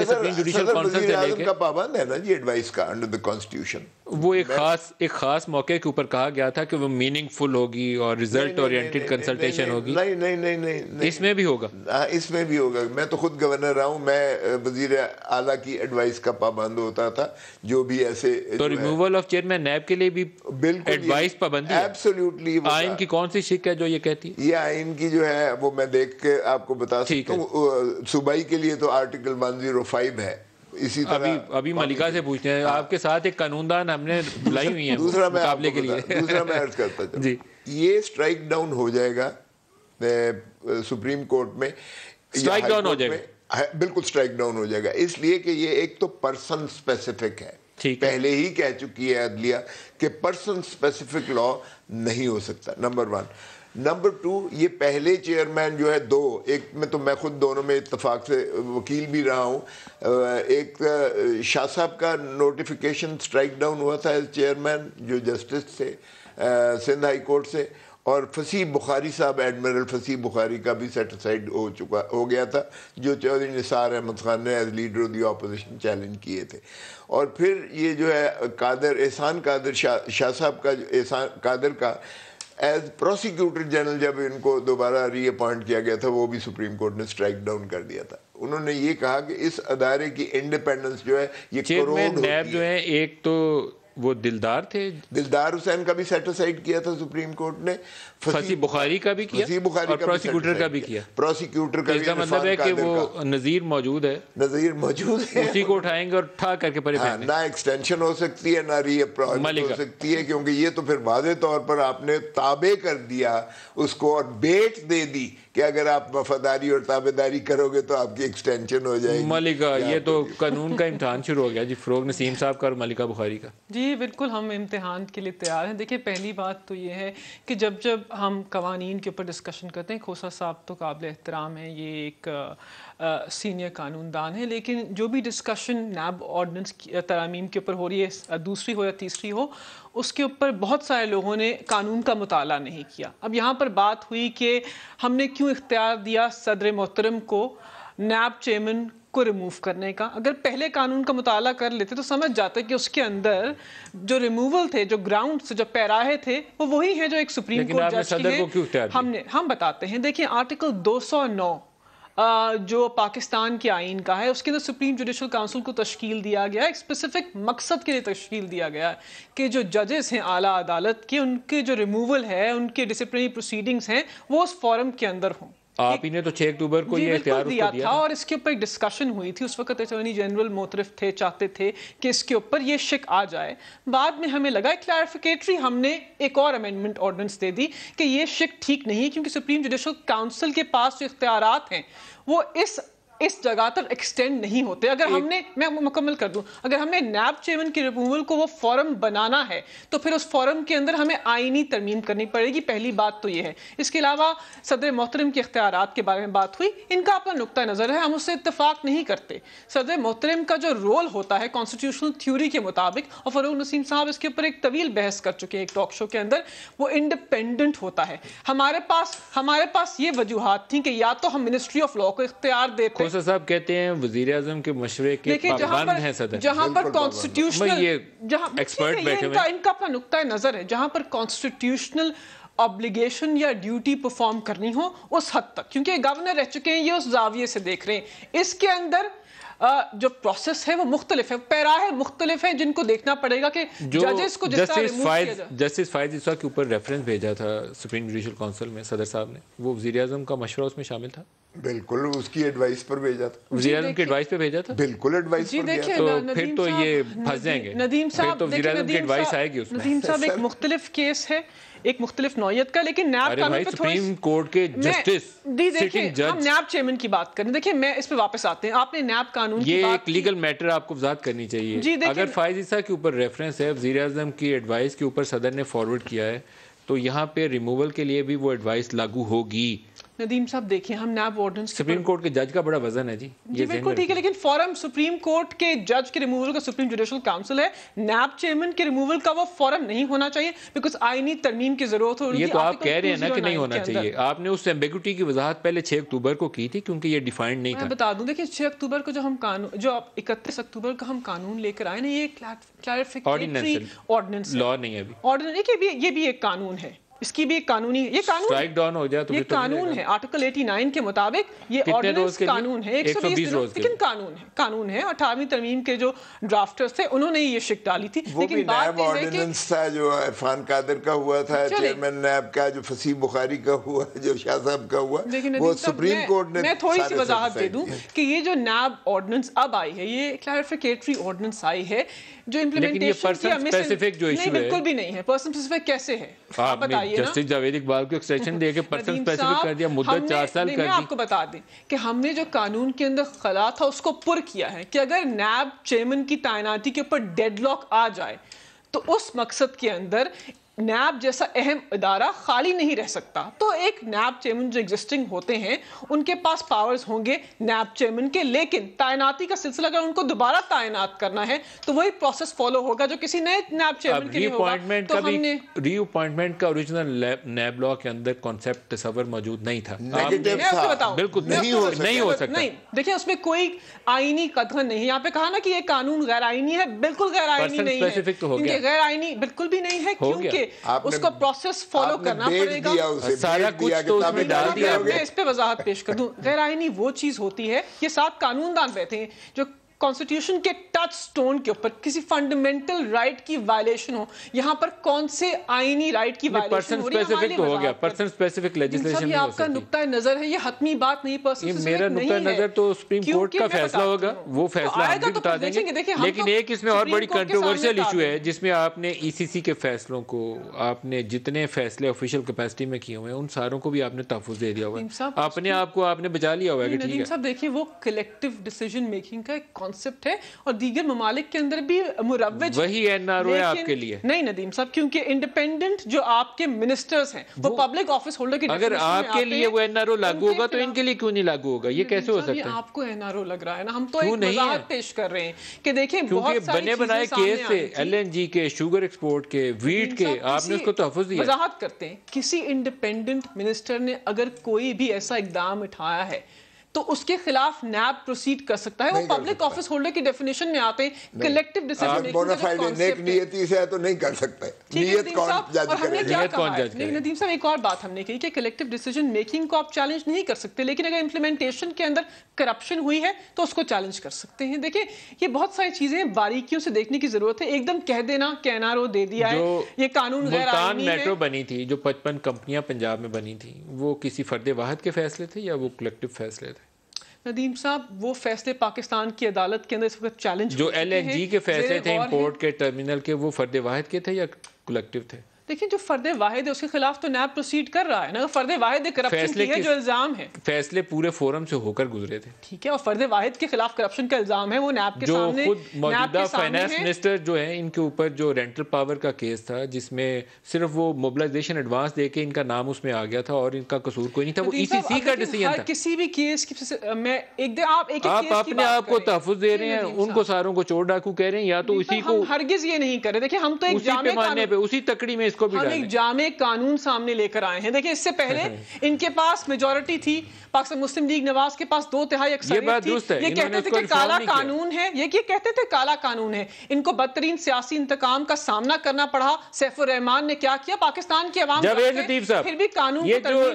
पाबंद है ना जी एडवाइस का अंडर द कॉन्स्टिट्यूशन वो एक खास एक खास मौके के ऊपर कहा गया था कि वो मीनिंगफुल होगी और रिजल्ट ओरिएंटेड कंसल्टेशन होगी नहीं नहीं नहीं नहीं इसमें भी होगा इसमें भी होगा मैं तो खुद गवर्नर रहा हूँ मैं वजीर आला की एडवाइस का पाबंद होता था जो भी ऐसे तो रिमूवल ऑफ चेयरमैन नैब के लिए भी बिल्कुल एडवाइस पाबंदी एब्सोल्युटली आइन की कौन सी शिक है जो ये कहती है ये आइन की जो है वो मैं देख के आपको बता सकता हूँ सुबाई के लिए तो आर्टिकल वन जीरो फाइव है इसी तरह अभी अभी मलिका से पूछते हैं हाँ। आपके साथ एक कानूनदान हमने लाई हुई है दूसरा मैं मुकाबले के लिए दूसरा मैं अर्ज करता हूँ जी ये स्ट्राइक डाउन हो जाएगा सुप्रीम कोर्ट में स्ट्राइक डाउन हो जाएगा बिल्कुल स्ट्राइक डाउन हो जाएगा इसलिए कि ये एक तो पर्सन स्पेसिफिक है पहले ही कह चुकी है अदलिया कि पर्सन स्पेसिफिक लॉ नहीं हो सकता नंबर वन नंबर टू ये पहले चेयरमैन जो है दो एक में तो मैं खुद दोनों में इतफाक से वकील भी रहा हूँ एक शाह साहब का नोटिफिकेशन स्ट्राइक डाउन हुआ था एज चेयरमैन जो जस्टिस थे सिंध हाई कोर्ट से और फसी बुखारी साहब एडमिरल फसी बुखारी का भी सेटिसाइड हो चुका हो गया था जो चौधरी निसार अहमद खान ने as leader of the opposition challenge किए थे और फिर ये जो है कादर एहसान कादर शाह शाह साहब का एहसान कादर का एज प्रोसिक्यूटर जनरल जब इनको दोबारा रीअपॉइंट किया गया था वो भी सुप्रीम कोर्ट ने स्ट्राइक डाउन कर दिया था उन्होंने ये कहा कि इस अदारे की इंडिपेंडेंस जो है ये जो है एक तो वो दिलदार थे दिलदार हुसैन का भी सेट असाइड किया था सुप्रीम कोर्ट ने फसी बुखारी का भी किया बुखारी और प्रोसिक्यूटर का, भी किया प्रोसिक्यूटर का इसका मतलब है कि वो नज़ीर मौजूद है नज़ीर मौजूद है उसी को उठाएंगे और ठा करके परे हाँ, ना एक्सटेंशन हो सकती है ना रीअप्रॉवल हो सकती है क्योंकि ये तो फिर वाजे तौर पर आपने ताबे कर दिया उसको और बेट दे दी कि अगर आप वफादारी और ताबेदारी करोगे तो आपकी एक्सटेंशन हो जाएगी मलिका ये तो कानून का इम्तहान शुरू हो गया जी फरोग नसीम साहब का और मलिका बुखारी का जी जी बिल्कुल हम इम्तहान के लिए तैयार हैं देखिए पहली बात तो ये है कि जब जब हम कवानीन के ऊपर डिस्कशन करते हैं खोसा साहब तो काबिल एहतराम है ये एक आ, सीनियर कानूनदान है लेकिन जो भी डिस्कशन नैब ऑर्डिनेंस तरामीम के ऊपर हो रही है दूसरी हो या तीसरी हो उसके ऊपर बहुत सारे लोगों ने कानून का मताल नहीं किया अब यहाँ पर बात हुई कि हमने क्यों इख्तियार दिया सदर मोहतरम को नैब चेयरमैन को रिमूव करने का अगर पहले कानून का मुताला कर लेते तो समझ जाते कि उसके अंदर जो रिमूवल थे जो ग्राउंड जो पैराहे थे वो वही हैं जो एक सुप्रीम कोर्ट जज की हमने हम बताते हैं देखिए आर्टिकल 209 जो पाकिस्तान के आइन का है उसके अंदर सुप्रीम जुडिशल काउंसिल को तश्कील दिया गया एक स्पेसिफिक मकसद के लिए तश्कील दिया गया है कि जो जजेस हैं आला अदालत के उनके जो रिमूवल है उनके डिसिप्लिनरी प्रोसीडिंग्स हैं वो उस फॉरम के अंदर हों आप ही ने तो 6 अक्टूबर को ये इख्तियार दिया, दिया था और इसके ऊपर एक डिस्कशन हुई थी उस वक्त अटॉर्नी जनरल मोतरफ थे चाहते थे कि इसके ऊपर ये शिक आ जाए बाद में हमें लगा क्लैरिफिकेटरी हमने एक और अमेंडमेंट ऑर्डिनेंस दे दी कि ये शिक ठीक नहीं है क्योंकि सुप्रीम जुडिशल काउंसिल के पास जो इख्तियार हैं वो इस इस जगह तक एक्सटेंड नहीं होते अगर हमने मैं मुकम्मल कर दूं अगर हमने नैब चेयरमैन की रिमूवल को वो फॉरम बनाना है तो फिर उस फॉरम के अंदर हमें आइनी तरमीम करनी पड़ेगी पहली बात तो ये है इसके अलावा सदर मोहतरम के अख्तियार के बारे में बात हुई इनका अपना नुकता नज़र है हम उससे इतफाक़ नहीं करते सदर मोहतरम का जो रोल होता है कॉन्स्टिट्यूशनल थ्योरी के मुताबिक और फरूक नसीम साहब इसके ऊपर एक तवील बहस कर चुके हैं एक टॉक शो के अंदर वो इंडिपेंडेंट होता है हमारे पास हमारे पास ये वजूहत थी कि या तो हम मिनिस्ट्री ऑफ लॉ को इख्तियार देते खोसा साहब कहते हैं वजीर आजम के मशवरे के पाबंद हैं सदर जहाँ पर कॉन्स्टिट्यूशनल जहाँ एक्सपर्ट बैठे इनका, इनका अपना नुकता नज़र है जहाँ पर कॉन्स्टिट्यूशनल ऑब्लिगेशन या ड्यूटी परफॉर्म करनी हो उस हद तक क्योंकि गवर्नर रह चुके हैं ये उस जाविये से देख रहे हैं इसके अंदर जो प्रोसेस है वो मुख्तलिफ है पैरा है मुख्तलिफ है जिनको देखना पड़ेगा कि जजेस को जस्टिस फायद जस्टिस फायद इस के ऊपर रेफरेंस भेजा था सुप्रीम जुडिशल काउंसिल में सदर साहब ने वो वजी अजम का मशवरा उसमें शामिल था बिल्कुल उसकी एडवाइस पर भेजा था वजी आजम की एडवाइस पर भेजा था बिल्कुल एडवाइस पर भेजा तो फिर तो ये फंस जाएंगे नदीम तो साहब तो वजी आजम की एडवाइस आएगी उसमें नदीम साहब एक मुख्तलिफ केस है एक मुख्तलिफ नौयत का लेकिन नैब कानून पे सुप्रीम कोर्ट के जस्टिस दी देखिए हम नैब चेयरमैन की बात करें देखिए मैं इस पे वापस आते हैं आपने नैब कानून ये एक लीगल मैटर आपको वजात करनी चाहिए जी अगर फायज ईसा के ऊपर रेफरेंस है वजीर आजम की एडवाइस के ऊपर सदर ने फॉरवर्ड किया है तो यहाँ पे रिमूवल के लिए भी वो एडवाइस लागू होगी नदीम साहब देखिए हम नैब ऑर्डन सुप्रीम कोर्ट के जज का बड़ा वजन है जी जी बिल्कुल ठीक है लेकिन फॉरम सुप्रीम कोर्ट के जज के रिमूवल का सुप्रीम जुडिशल काउंसिल है नैब चेयरमैन के रिमूवल का वो फॉरम नहीं होना चाहिए बिकॉज आईनी तरमीम की जरूरत हो है तो आप कह रहे हैं ना कि नहीं होना चाहिए आपने उस एम्बेगुटी की वजाहत पहले छह अक्टूबर को की थी क्योंकि ये डिफाइंड नहीं था बता दूं देखिए छह अक्टूबर को जो हम कानून जो इकतीस अक्टूबर का हम कानून लेकर आए ना ये क्लैरिफिकेटरी ऑर्डिनेंस लॉ नहीं है ये भी एक कानून है इसकी भी एक कानूनी ये कानून स्ट्राइक डाउन हो जाए तो ये तो कानून है आर्टिकल 89 के मुताबिक ये ऑर्डिनेंस कानून है 120 रोज लेकिन कानून है कानून है अठारहवीं तरमीम के जो ड्राफ्टर्स थे उन्होंने ये शिक डाली थी वो लेकिन बात ऑर्डिनेंस था जो इरफान कादर का हुआ था चेयरमैन नैब का जो फसी बुखारी का हुआ जो शाह साहब का हुआ वो सुप्रीम कोर्ट ने मैं थोड़ी सी वजाहत दे दूं कि ये जो नैब ऑर्डिनेंस अब आई है ये क्लैरिफिकेटरी ऑर्डिनेंस आई है जो इम्प्लीमेंटेशन बिल्कुल भी नहीं है पर्सन स्पेसिफिक कैसे है हाँ, आप बताइए जस्टिस जावेद इकबाल को एक्सटेंशन दे के पर्सन स्पेसिफिक कर दिया मुद्दत चार साल कर दी आपको बता दें कि हमने जो कानून के अंदर खला था उसको पुर किया है कि अगर नैब चेयरमैन की तैनाती के ऊपर डेडलॉक आ जाए तो उस मकसद के अंदर नैब जैसा अहम अदारा खाली नहीं रह सकता तो एक नैब चेयरमैन जो एग्जिस्टिंग होते हैं उनके पास पावर्स होंगे नैब चेयरमैन के लेकिन तैनाती का सिलसिला अगर उनको दोबारा तैनात करना है तो वही प्रोसेस फॉलो होगा जो किसी नए नैब चेयरमैन के लिए होगा तो हमने रीअपॉइंटमेंट का ओरिजिनल नैब लॉ के अंदर कॉन्सेप्ट तस्वर मौजूद नहीं था बिल्कुल नहीं हो सकता नहीं देखिए उसमें कोई आईनी कथन नहीं यहाँ पे कहा ना कि ये कानून गैर आईनी है बिल्कुल गैर आईनी नहीं है तो गैर आईनी बिल्कुल भी नहीं है क्योंकि उसका प्रोसेस फॉलो करना पड़ेगा सारा कुछ तो उसमें डाल दिया इस पे वजाहत पेश कर दूं गैर आईनी वो चीज होती है ये साथ कानूनदान बैठे हैं जो कॉन्स्टिट्यूशन के टच स्टोन के ऊपर किसी फंडामेंटल राइट की वायलेशन हो यहाँ पर कौन से आईनी राइट की वायलेशन हो रही है तो हो गया पर्सन स्पेसिफिक लेजिस्लेशन आपका नुकता नजर है ये हतमी बात नहीं पर्सन मेरा नुकता नजर तो सुप्रीम कोर्ट का फैसला होगा वो तो फैसला हम भी तो बता देंगे लेकिन एक इसमें और बड़ी कंट्रोवर्शियल इशू है जिसमें आपने ईसीसी e के फैसलों को आपने जितने फैसले ऑफिशियल कैपेसिटी में किए हुए हैं उन सारों को भी आपने तहफुज दे दिया हुआ है अपने आप को आपने बचा लिया हुआ है देखिए वो कलेक्टिव डिसीजन मेकिंग का कॉन्सेप्ट है और दीगर ममालिक के अंदर भी मुरवज वही एनआरओ है आपके लिए नहीं नदीम साहब क्योंकि इंडिपेंडेंट जो आपके मिनिस्टर्स हैं वो पब्लिक ऑफिस होल्डर के अगर आपके लिए वो एनआरओ लागू होगा तो इनके लिए क्यों नहीं लागू होगा ये कैसे हो सकता है आपको एनआरओ लग रहा है ना हम तो एक मजाक पेश कर रहे हैं कि देखिए बहुत सारे बने बनाए केस से एलएनजी के शुगर एक्सपोर्ट के वीट के आपने उसको तहफ़ तो दिया मजाक करते हैं किसी इंडिपेंडेंट मिनिस्टर ने अगर कोई भी ऐसा इकदाम उठाया है तो उसके खिलाफ नैब प्रोसीड कर सकता है वो पब्लिक ऑफिस होल्डर की डेफिनेशन में आते हैं कलेक्टिव डिसीजन से तो नहीं कर सकता नदीम साहब एक और बात हमने कही कि कलेक्टिव डिसीजन मेकिंग को आप चैलेंज नहीं कर सकते लेकिन अगर इम्प्लीमेंटेशन के अंदर करप्शन हुई है तो उसको चैलेंज कर सकते हैं देखिए ये बहुत सारी चीजें बारीकियों से देखने की जरूरत है एकदम कह देना कहना रो दे दिया है ये कानून मेट्रो बनी थी जो पचपन कंपनियां पंजाब में बनी थी वो किसी फर्द वाहद के फैसले थे या वो कलेक्टिव फैसले थे नदीम साहब वो फैसले पाकिस्तान की अदालत के अंदर इस वक्त चैलेंज जो एल के फैसले थे इम्पोर्ट के टर्मिनल के वो फर्द वाहिद के थे या कलेक्टिव थे देखिए जो फर्द वाहिद है उसके खिलाफ तो नैब प्रोसीड कर रहा है ना फर्द वाहिद करप्शन की है जो इल्जाम है फैसले पूरे फोरम से होकर गुजरे थे ठीक है और फर्द वाहिद के खिलाफ करप्शन का इल्जाम है वो नैब के जो सामने खुद मौजूदा फाइनेंस मिनिस्टर जो है इनके ऊपर जो रेंटल पावर का केस था जिसमें सिर्फ वो मोबिलाइजेशन एडवांस दे के इनका नाम उसमें आ गया था और इनका कसूर कोई नहीं था वो ईसीसी e का डिसीजन था किसी भी केस में मैं एक आप एक आप अपने आप को तहफुज दे रहे हैं उनको सारों को चोर डाकू कह रहे हैं या तो उसी को हरगिज ये नहीं कर रहे देखिये हम तो एक जामे पे उसी तकड़ी में को भी हम एक जामे कानून सामने लेकर आए हैं देखिए इससे पहले इनके पास मेजोरिटी थी पाकिस्तान मुस्लिम लीग नवाज के पास दो तिहाई अक्सरियत थी है। ये कहते थे कि काला कानून है ये ये कहते थे काला कानून है इनको बदतरीन सियासी इंतकाम का सामना करना पड़ा सैफुर रहमान ने क्या किया पाकिस्तान की आवाम फिर भी कानून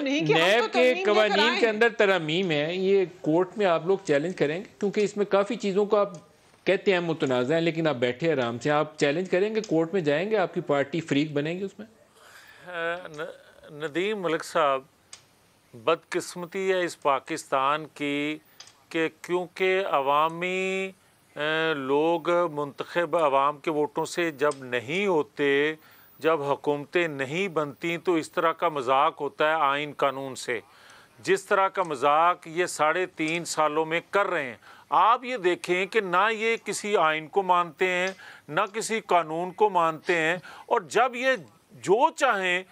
नहीं किया तो के अंदर तरमीम है ये कोर्ट में आप लोग चैलेंज करेंगे क्योंकि इसमें काफी चीजों को आप कहते हैं मुतनाज़ हैं लेकिन आप बैठे आराम से आप चैलेंज करेंगे कोर्ट में जाएंगे आपकी पार्टी फ्रीक बनेगी उसमें नदीम मलिक साहब बदकिस्मती है इस पाकिस्तान की कि क्योंकि अवामी लोग मंतखब आवाम के वोटों से जब नहीं होते जब हुकूमतें नहीं बनती तो इस तरह का मजाक होता है आइन कानून से जिस तरह का मजाक ये साढ़े तीन सालों में कर रहे हैं आप ये देखें कि ना ये किसी आइन को मानते हैं ना किसी कानून को मानते हैं और जब ये जो चाहें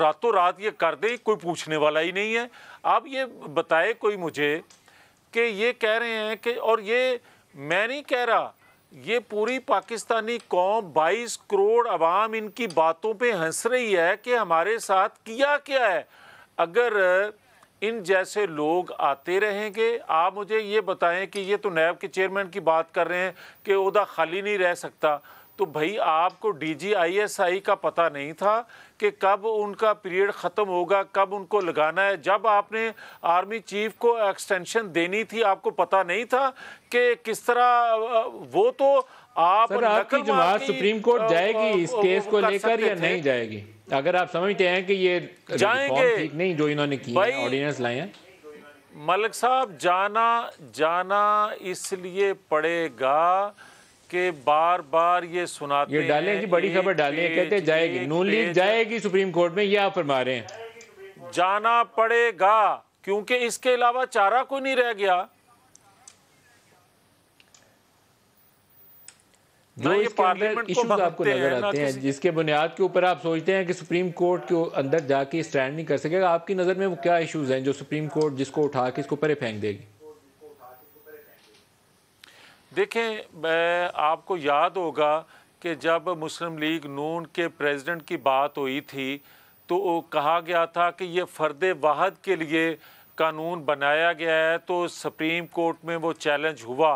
रातों रात ये कर दें कोई पूछने वाला ही नहीं है आप ये बताए कोई मुझे कि ये कह रहे हैं कि और ये मैं नहीं कह रहा ये पूरी पाकिस्तानी कौम 22 करोड़ आवाम इनकी बातों पे हंस रही है कि हमारे साथ किया क्या है अगर इन जैसे लोग आते रहेंगे आप मुझे ये बताएं कि ये तो नैब के चेयरमैन की बात कर रहे हैं कि उदा खाली नहीं रह सकता तो भाई आपको डीजीआईएसआई का पता नहीं था कि कब उनका पीरियड ख़त्म होगा कब उनको लगाना है जब आपने आर्मी चीफ को एक्सटेंशन देनी थी आपको पता नहीं था कि किस तरह वो तो आप सर आपकी जमात सुप्रीम कोर्ट जाएगी इस केस को लेकर या नहीं जाएगी अगर आप समझते हैं कि ये जाएंगे नहीं जो इन्होंने किया ऑर्डिनेंस लाए हैं मलिक साहब जाना जाना इसलिए पड़ेगा कि बार बार ये सुनाते ये डालें जी बड़ी खबर डालें कहते जाएगी नून लीग जाएगी सुप्रीम कोर्ट में ये आप फरमा रहे हैं जाना पड़ेगा क्योंकि इसके अलावा चारा कोई नहीं रह गया जो इसके पार्लियामेंट इश्यूज आपको नजर आते हैं जिसके बुनियाद के ऊपर आप सोचते हैं कि सुप्रीम कोर्ट के अंदर जाके स्टैंड नहीं कर सकेगा आपकी नज़र में वो क्या इश्यूज हैं जो सुप्रीम कोर्ट जिसको उठा के इसको परे फेंक देगी देखें आपको याद होगा कि जब मुस्लिम लीग नून के प्रेसिडेंट की बात हुई थी तो कहा गया था कि ये फ़र्द वाहद के लिए कानून बनाया गया है तो सुप्रीम कोर्ट में वो चैलेंज हुआ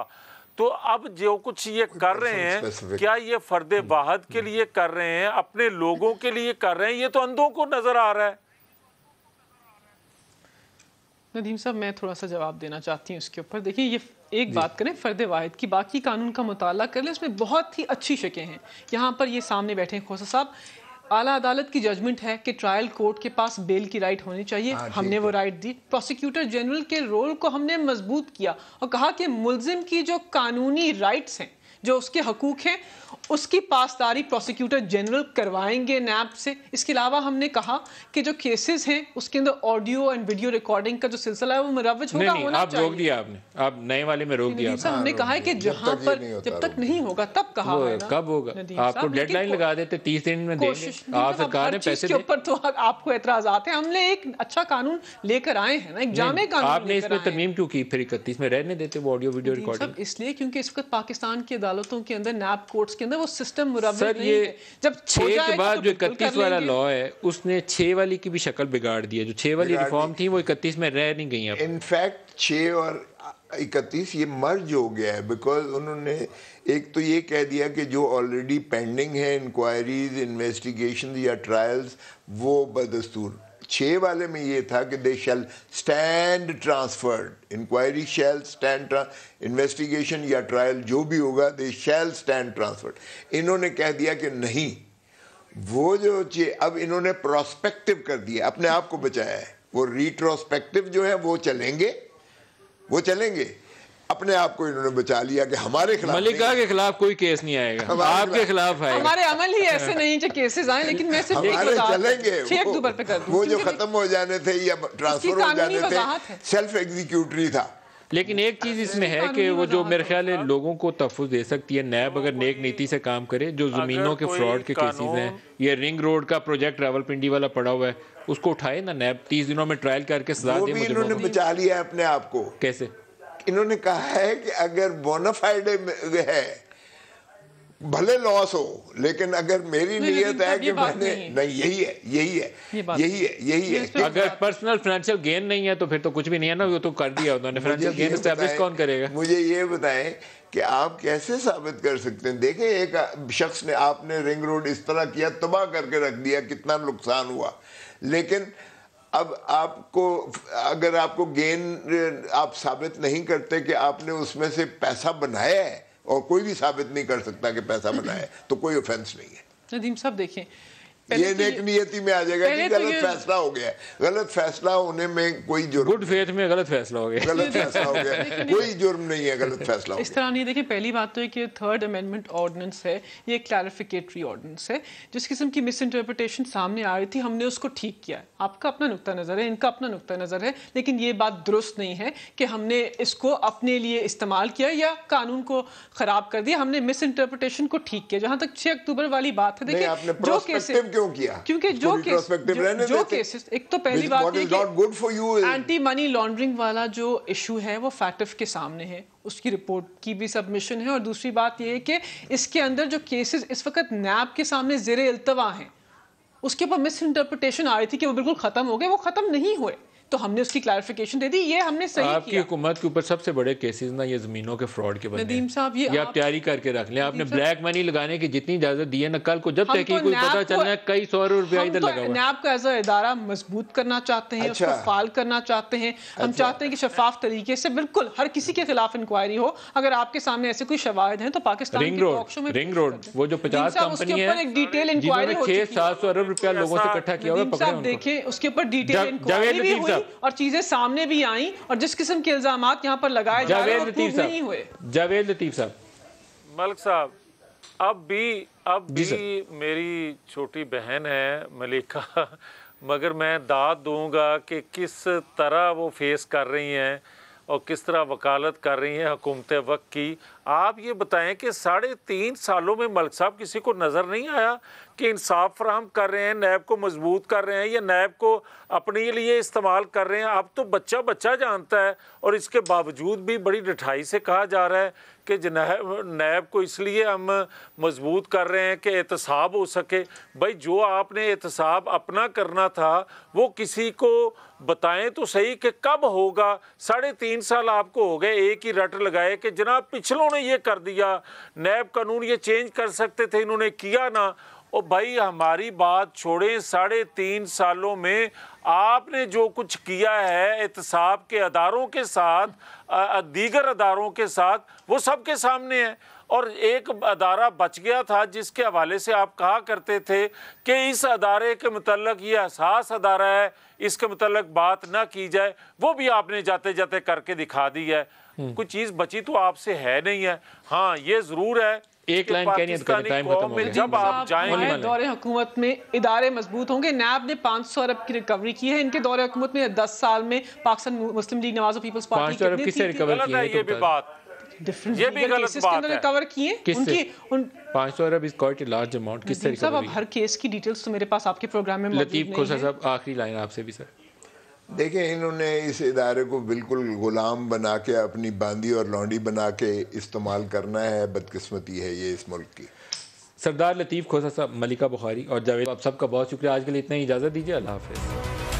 तो अब जो कुछ ये कर रहे हैं क्या ये फर्द वाहद हम्म। के लिए कर रहे हैं अपने लोगों के लिए कर रहे हैं ये तो अंधों को नजर आ रहा है नदीम साहब मैं थोड़ा सा जवाब देना चाहती हूँ इसके ऊपर देखिए ये एक बात करें फर्द वाहिद की बाकी कानून का मुताला कर लें उसमें बहुत ही अच्छी शकें हैं यहाँ पर ये सामने बैठे हैं खोसा साहब आला अदालत की जजमेंट है कि ट्रायल कोर्ट के पास बेल की राइट होनी चाहिए हाँ, हमने वो राइट दी प्रोसिक्यूटर जनरल के रोल को हमने मजबूत किया और कहा कि मुलजिम की जो कानूनी राइट्स हैं जो उसके हकूक हैं उसकी पासदारी प्रोसिक्यूटर जनरल करवाएंगे नैब से इसके अलावा हमने कहा कि जो केसेस हैं उसके अंदर ऑडियो एंड वीडियो रिकॉर्डिंग का जो सिलसिला है वो मुरवज होगा नहीं, होना आप रोक दिया आपने आप नए वाले में रोक दिया आपने हमने कहा है कि जहां पर जब तक नहीं होगा तब कहा कब होगा आपको डेडलाइन लगा देते तीस दिन में सरकार ने पैसे ऊपर तो आपको एतराज आते हैं हमने एक अच्छा कानून लेकर आए हैं ना एक जामे कानून आपने इसमें तरमीम क्यों की फिर इकतीस में रहने देते वो ऑडियो वीडियो रिकॉर्डिंग इसलिए क्योंकि इस वक्त पाकिस्तान के अदालतों के अंदर नैब कोर्ट्स के अंदर वो सिस्टम मुरवज नहीं जब छः के तो बाद तो जो इकतीस वाला लॉ है उसने छः वाली की भी शक्ल बिगाड़ दी है जो छः वाली रिफॉर्म थी वो इकतीस में रह नहीं गई इनफैक्ट छः और इकतीस ये मर्ज हो गया है बिकॉज उन्होंने एक तो ये कह दिया कि जो ऑलरेडी पेंडिंग है इंक्वायरीज इन्वेस्टिगेशन या ट्रायल्स वो बदस्तूर छः वाले में ये था कि they shall stand transferred inquiry shall stand investigation या ट्रायल जो भी होगा दे शैल स्टैंड ट्रांसफर्ड इन्होंने कह दिया कि नहीं वो जो अब इन्होंने प्रोस्पेक्टिव कर दिया अपने आप को बचाया है वो रिट्रोस्पेक्टिव जो है वो चलेंगे वो चलेंगे अपने आप को इन्होंने बचा लिया कि हमारे खिलाफ मलिका के खिलाफ कोई केस नहीं आएगा आपके खिलाफ है हमारे अमल ही ऐसे नहीं जो केसेस आए लेकिन मैं सिर्फ हमारे चलेंगे एक वो, पे कर वो जो खत्म हो जाने थे या ट्रांसफर हो जाने थे सेल्फ एग्जीक्यूटरी था लेकिन एक चीज इसमें है कि वो जो मेरे ख्याल है लोगों को तहफ़ दे सकती है नैब हाँ, अगर नेक नीति से काम करे जो ज़मीनों के फ्रॉड के केसेस हैं ये रिंग रोड का प्रोजेक्ट रावलपिंडी वाला पड़ा हुआ है उसको उठाए ना नैब तीस दिनों में ट्रायल करके सजा दे इन्होंने बचा लिया अपने आप को कैसे इन्होंने कहा है कि अगर बोनाफाइड है भले लॉस हो लेकिन अगर मेरी नीयत है कि मैंने नहीं, नहीं यही है यही है यही है यही है अगर पर्सनल फाइनेंशियल गेन नहीं है तो फिर तो कुछ भी नहीं है ना वो तो कर दिया उन्होंने फाइनेंशियल गेन स्टैब्लिश कौन करेगा मुझे ये बताएं कि आप कैसे साबित कर सकते हैं देखें एक शख्स ने आपने रिंग रोड इस तरह किया तबाह करके रख दिया कितना नुकसान हुआ लेकिन अब आपको अगर आपको गेन आप साबित नहीं करते कि आपने उसमें से पैसा बनाया है और कोई भी साबित नहीं कर सकता कि पैसा बनाया है तो कोई ऑफेंस नहीं है नदीम साहब देखें ये तो नेक नियति में आ जाएगा कि तो गलत तो फैसला हो गया गलत फैसला होने में कोई जुर्म गुड फेथ में गलत फैसला हो गया गलत फैसला हो गया कोई जुर्म नहीं है गलत फैसला इस तरह नहीं देखिए पहली बात तो है कि थर्ड अमेंडमेंट ऑर्डिनेंस है ये क्लैरिफिकेटरी ऑर्डिनेंस है जिस किस्म की मिस इंटरप्रिटेशन सामने आ रही थी हमने उसको ठीक किया है आपका अपना नुकता नज़र है इनका अपना नुकता नज़र है लेकिन ये बात दुरुस्त नहीं है कि हमने इसको अपने लिए इस्तेमाल किया या कानून को ख़राब कर दिया हमने मिस इंटरप्रिटेशन को ठीक किया जहां तक छह अक्टूबर वाली बात है देखिए जो केसेस क्यों किया क्योंकि जो केस जो, केसेस एक तो पहली बात ये कि good for you anti money laundering वाला जो इशू है वो फैटफ के सामने है उसकी रिपोर्ट की भी सबमिशन है और दूसरी बात ये है कि इसके अंदर जो केसेस इस वक्त नैब के सामने जेर अल्तवा हैं उसके ऊपर मिस इंटरप्रिटेशन आ रही थी कि वो बिल्कुल ख़त्म हो गए वो ख़त्म नहीं हुए तो हमने उसकी क्लैरिफिकेशन दे दी ये हमने सही आपकी हुकूमत के ऊपर सबसे बड़े केसेस ना ये जमीनों के फ्रॉड के बने नदीम साहब ये, ये आप तैयारी करके रख लें आपने ब्लैक मनी लगाने की जितनी इजाजत दी है ना कल को जब तक कोई तो पता चल रहा है कई सौ रुपया इधर तो लगा हुआ नैब का एज इदारा मजबूत करना चाहते हैं उसको अच्छा। फाल करना चाहते हैं हम अच्छा। चाहते हैं कि शफाफ तरीके से बिल्कुल हर किसी के खिलाफ इंक्वायरी हो अगर आपके सामने ऐसे कोई शवाहद है तो Pakistan ring road ring road वो जो पचास कंपनी है डिटेल इंक्वायरी छह सात सौ अरब रुपया लोगों से इकट्ठा किया हुआ देखिए उसके ऊपर डिटेल इंक्वायरी और चीजें सामने भी आई और जिस किस्म के इल्जाम यहाँ पर लगाए जावेद लतीफ साहब नहीं हुए जावेद लतीफ साहब मलिक साहब अब भी अब भी मेरी छोटी बहन है मलिका मगर मैं दाद दूंगा कि किस तरह वो फेस कर रही हैं और किस तरह वकालत कर रही हैं हुकूमत वक्त की आप ये बताएं कि साढ़े तीन सालों में मलिक साहब किसी को नज़र नहीं आया कि इंसाफ फ्राहम कर रहे हैं नैब को मजबूत कर रहे हैं या नैब को अपने लिए इस्तेमाल कर रहे हैं अब तो बच्चा बच्चा जानता है और इसके बावजूद भी बड़ी डिठाई से कहा जा रहा है कि जनाब नैब को इसलिए हम मजबूत कर रहे हैं कि एहतसाब हो सके भाई जो आपने एहतसाब अपना करना था वो किसी को बताएं तो सही कि कब होगा साढ़े तीन साल आपको हो गए एक ही रट लगाए कि जनाब पिछलों इन्होंने ये कर दिया नैब कानून ये चेंज कर सकते थे इन्होंने किया ना ओ भाई हमारी बात छोड़ें साढ़े तीन सालों में आपने जो कुछ किया है एहतसाब के अदारों के साथ दीगर अदारों के साथ वो सबके सामने है और एक अदारा बच गया था जिसके हवाले से आप कहा करते थे कि इस अदारे के मतलब ये एहसास अदारा है इसके मतलब बात ना की जाए वो भी आपने जाते जाते करके दिखा दी है हम्म। कोई चीज बची तो आपसे है नहीं है हाँ ये जरूर है एक लाइन तो जब आप जाएंगे दौरे हुकूमत में इदारे मजबूत होंगे नैब ने 500 अरब की रिकवरी की है इनके दौरे हुकूमत में 10 साल में पाकिस्तान मुस्लिम लीग नवाज पीपल्स पार्टी किससे रिकवर की है तो? ये भी बात ये भी गलत बात है कवर किए उनकी उन पाँच सौ अरब इज क्वाइट लार्ज अमाउंट किससे रिकवर अब हर केस की डिटेल्स तो मेरे पास आपके प्रोग्राम में लतीफ खोसा साहब आखिरी लाइन आपसे भी सर देखिए इन्होंने इस इदारे को बिल्कुल ग़ुलाम बना के अपनी बांदी और लौंडी बना के इस्तेमाल करना है बदकिस्मती है ये इस मुल्क की सरदार लतीफ़ खोसा साहब मलिका बुखारी और जावेद आप सबका बहुत शुक्रिया आज के लिए इतना ही इजाज़त दीजिए अल्लाह हाफिज़